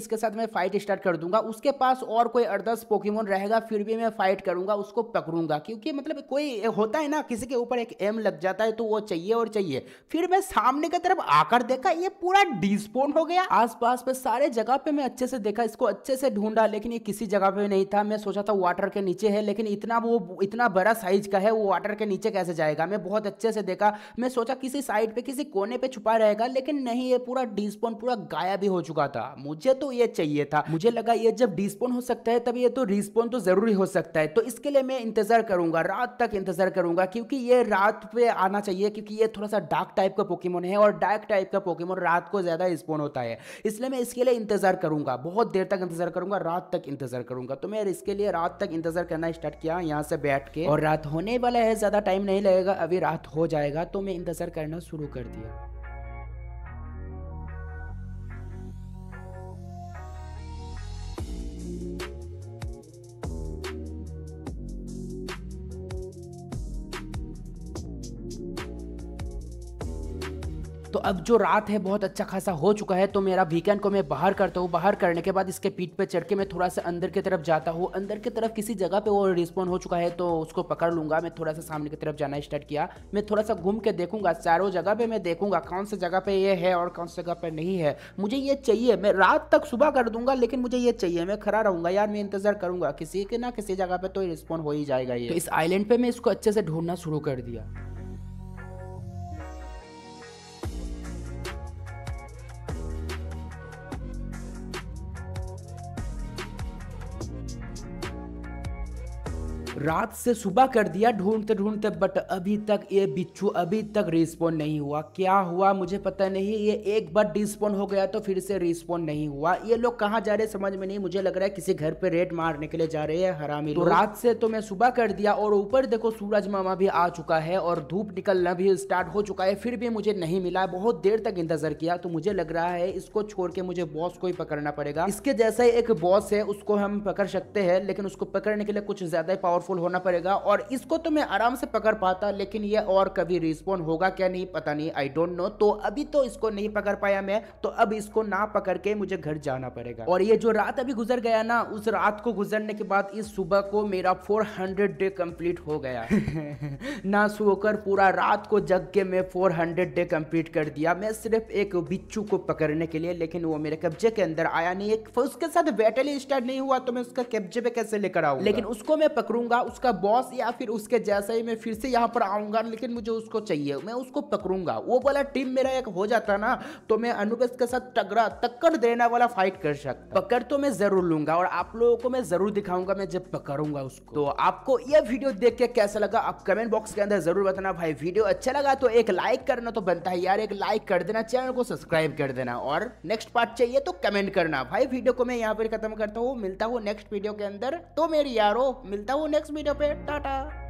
इसके साथ मैं फाइट स्टार्ट कर दूंगा उसके पास और कोई अर्दस पोकीमोन रहेगा फिर भी मैं फाइट करूंगा उसको पकड़ूंगा क्योंकि मतलब कोई होता है ना किसी के ऊपर एक एम लग जाता है तो वो चाहिए और चाहिए फिर मैं सामने की तरफ आकर देखा ये पूरा डिस्पोन हो गया आसपास पे सारे जगह यहाँ पे मैं अच्छे से देखा इसको अच्छे से ढूंढा लेकिन ये किसी जगह पे नहीं था मैं सोचा था वाटर के नीचे है लेकिन इतना वो इतना बड़ा साइज का है वो वाटर के नीचे कैसे जाएगा मैं बहुत अच्छे से देखा मैं सोचा किसी साइड पे किसी कोने पे छुपा रहेगा लेकिन नहीं ये पूरा डिस्पोन पूरा गायब ही हो चुका था मुझे तो ये चाहिए था मुझे लगा ये जब डिस्पोन हो सकता है तब ये तो रिस्पोन तो जरूरी हो सकता है तो इसके लिए मैं इंतजार करूंगा रात तक इंतजार करूंगा क्योंकि ये रात पे आना चाहिए क्योंकि ये थोड़ा सा डार्क टाइप का पोकेमोन है और डार्क टाइप का पोकेमोन रात को ज्यादा रिस्पोन होता है इसलिए मैं इसके लिए इंतजार इंतज़ार करूंगा बहुत देर तक इंतज़ार करूंगा रात तक इंतज़ार करूंगा तो मैं इसके लिए रात तक इंतज़ार करना स्टार्ट किया यहाँ से बैठ के और रात होने वाला है ज़्यादा टाइम नहीं लगेगा अभी रात हो जाएगा तो मैं इंतज़ार करना शुरू कर दिया तो अब जो रात है बहुत अच्छा खासा हो चुका है तो मेरा वीकेंड को मैं बाहर करता हूँ बाहर करने के बाद इसके पीठ पे चढ़ के मैं थोड़ा सा अंदर की तरफ जाता हूँ अंदर की तरफ किसी जगह पे वो रिस्पॉन्ड हो चुका है तो उसको पकड़ लूंगा मैं थोड़ा सा सामने की तरफ जाना स्टार्ट किया मैं थोड़ा सा घूम के देखूंगा चारों जगह पे मैं देखूंगा कौन से जगह पे ये है और कौन सी जगह पे नहीं है मुझे ये चाहिए मैं रात तक सुबह कर दूंगा लेकिन मुझे ये चाहिए मैं खड़ा रहूंगा यार मैं इंतजार करूंगा किसी के ना किसी जगह पे तो रिस्पॉन्ड हो ही जाएगा ये तो इस आइलैंड पे मैं इसको अच्छे से ढूंढना शुरू कर दिया रात से सुबह कर दिया ढूंढते ढूंढते बट अभी तक ये बिच्छू अभी तक रिस्पॉन्ड नहीं हुआ क्या हुआ मुझे पता नहीं ये एक बार रिस्पॉन्ड हो गया तो फिर से रिस्पॉन्ड नहीं हुआ ये लोग कहाँ जा रहे समझ में नहीं मुझे लग रहा है किसी घर पे रेड मारने के लिए जा रहे हैं हरामी तो रात से तो मैं सुबह कर दिया और ऊपर देखो सूरज मामा भी आ चुका है और धूप निकलना भी स्टार्ट हो चुका है फिर भी मुझे नहीं मिला बहुत देर तक इंतजार किया तो मुझे लग रहा है इसको छोड़ के मुझे बॉस को ही पकड़ना पड़ेगा इसके जैसा एक बॉस है उसको हम पकड़ सकते हैं लेकिन उसको पकड़ने के लिए कुछ ज्यादा पावरफुल पावरफुल होना पड़ेगा और इसको तो मैं आराम से पकड़ पाता लेकिन ये और कभी रिस्पॉन्ड होगा क्या नहीं पता नहीं आई डोंट नो तो अभी तो इसको नहीं पकड़ पाया मैं तो अब इसको ना पकड़ के मुझे घर जाना पड़ेगा और ये जो रात अभी गुजर गया ना उस रात को गुजरने के बाद इस सुबह को मेरा फोर डे कम्प्लीट हो गया ना सोकर पूरा रात को जग के मैं फोर डे कंप्लीट कर दिया मैं सिर्फ एक बिच्छू को पकड़ने के लिए लेकिन वो मेरे कब्जे के अंदर आया नहीं एक उसके साथ बैटल स्टार्ट नहीं हुआ तो मैं उसका कब्जे पे कैसे लेकर आऊँ लेकिन उसको मैं पकड़ूंगा होगा उसका बॉस या फिर उसके जैसा ही मैं फिर से यहाँ पर आऊँगा लेकिन मुझे उसको चाहिए मैं उसको पकड़ूंगा वो वाला टीम मेरा एक हो जाता ना तो मैं अनुपेश के साथ टकरा टक्कर देने वाला फाइट कर सकता पकड़ तो मैं जरूर लूंगा और आप लोगों को मैं जरूर दिखाऊंगा मैं जब पकड़ूंगा उसको तो आपको यह वीडियो देख के कैसा लगा आप कमेंट बॉक्स के अंदर जरूर बताना भाई वीडियो अच्छा लगा तो एक लाइक करना तो बनता है यार एक लाइक कर देना चैनल को सब्सक्राइब कर देना और नेक्स्ट पार्ट चाहिए तो कमेंट करना भाई वीडियो को मैं यहाँ पर खत्म करता हूँ मिलता हूँ नेक्स्ट वीडियो के अंदर तो मेरी यारो मिलता हूँ नेक्स्ट नेक्स्ट वीडियो पे टाटा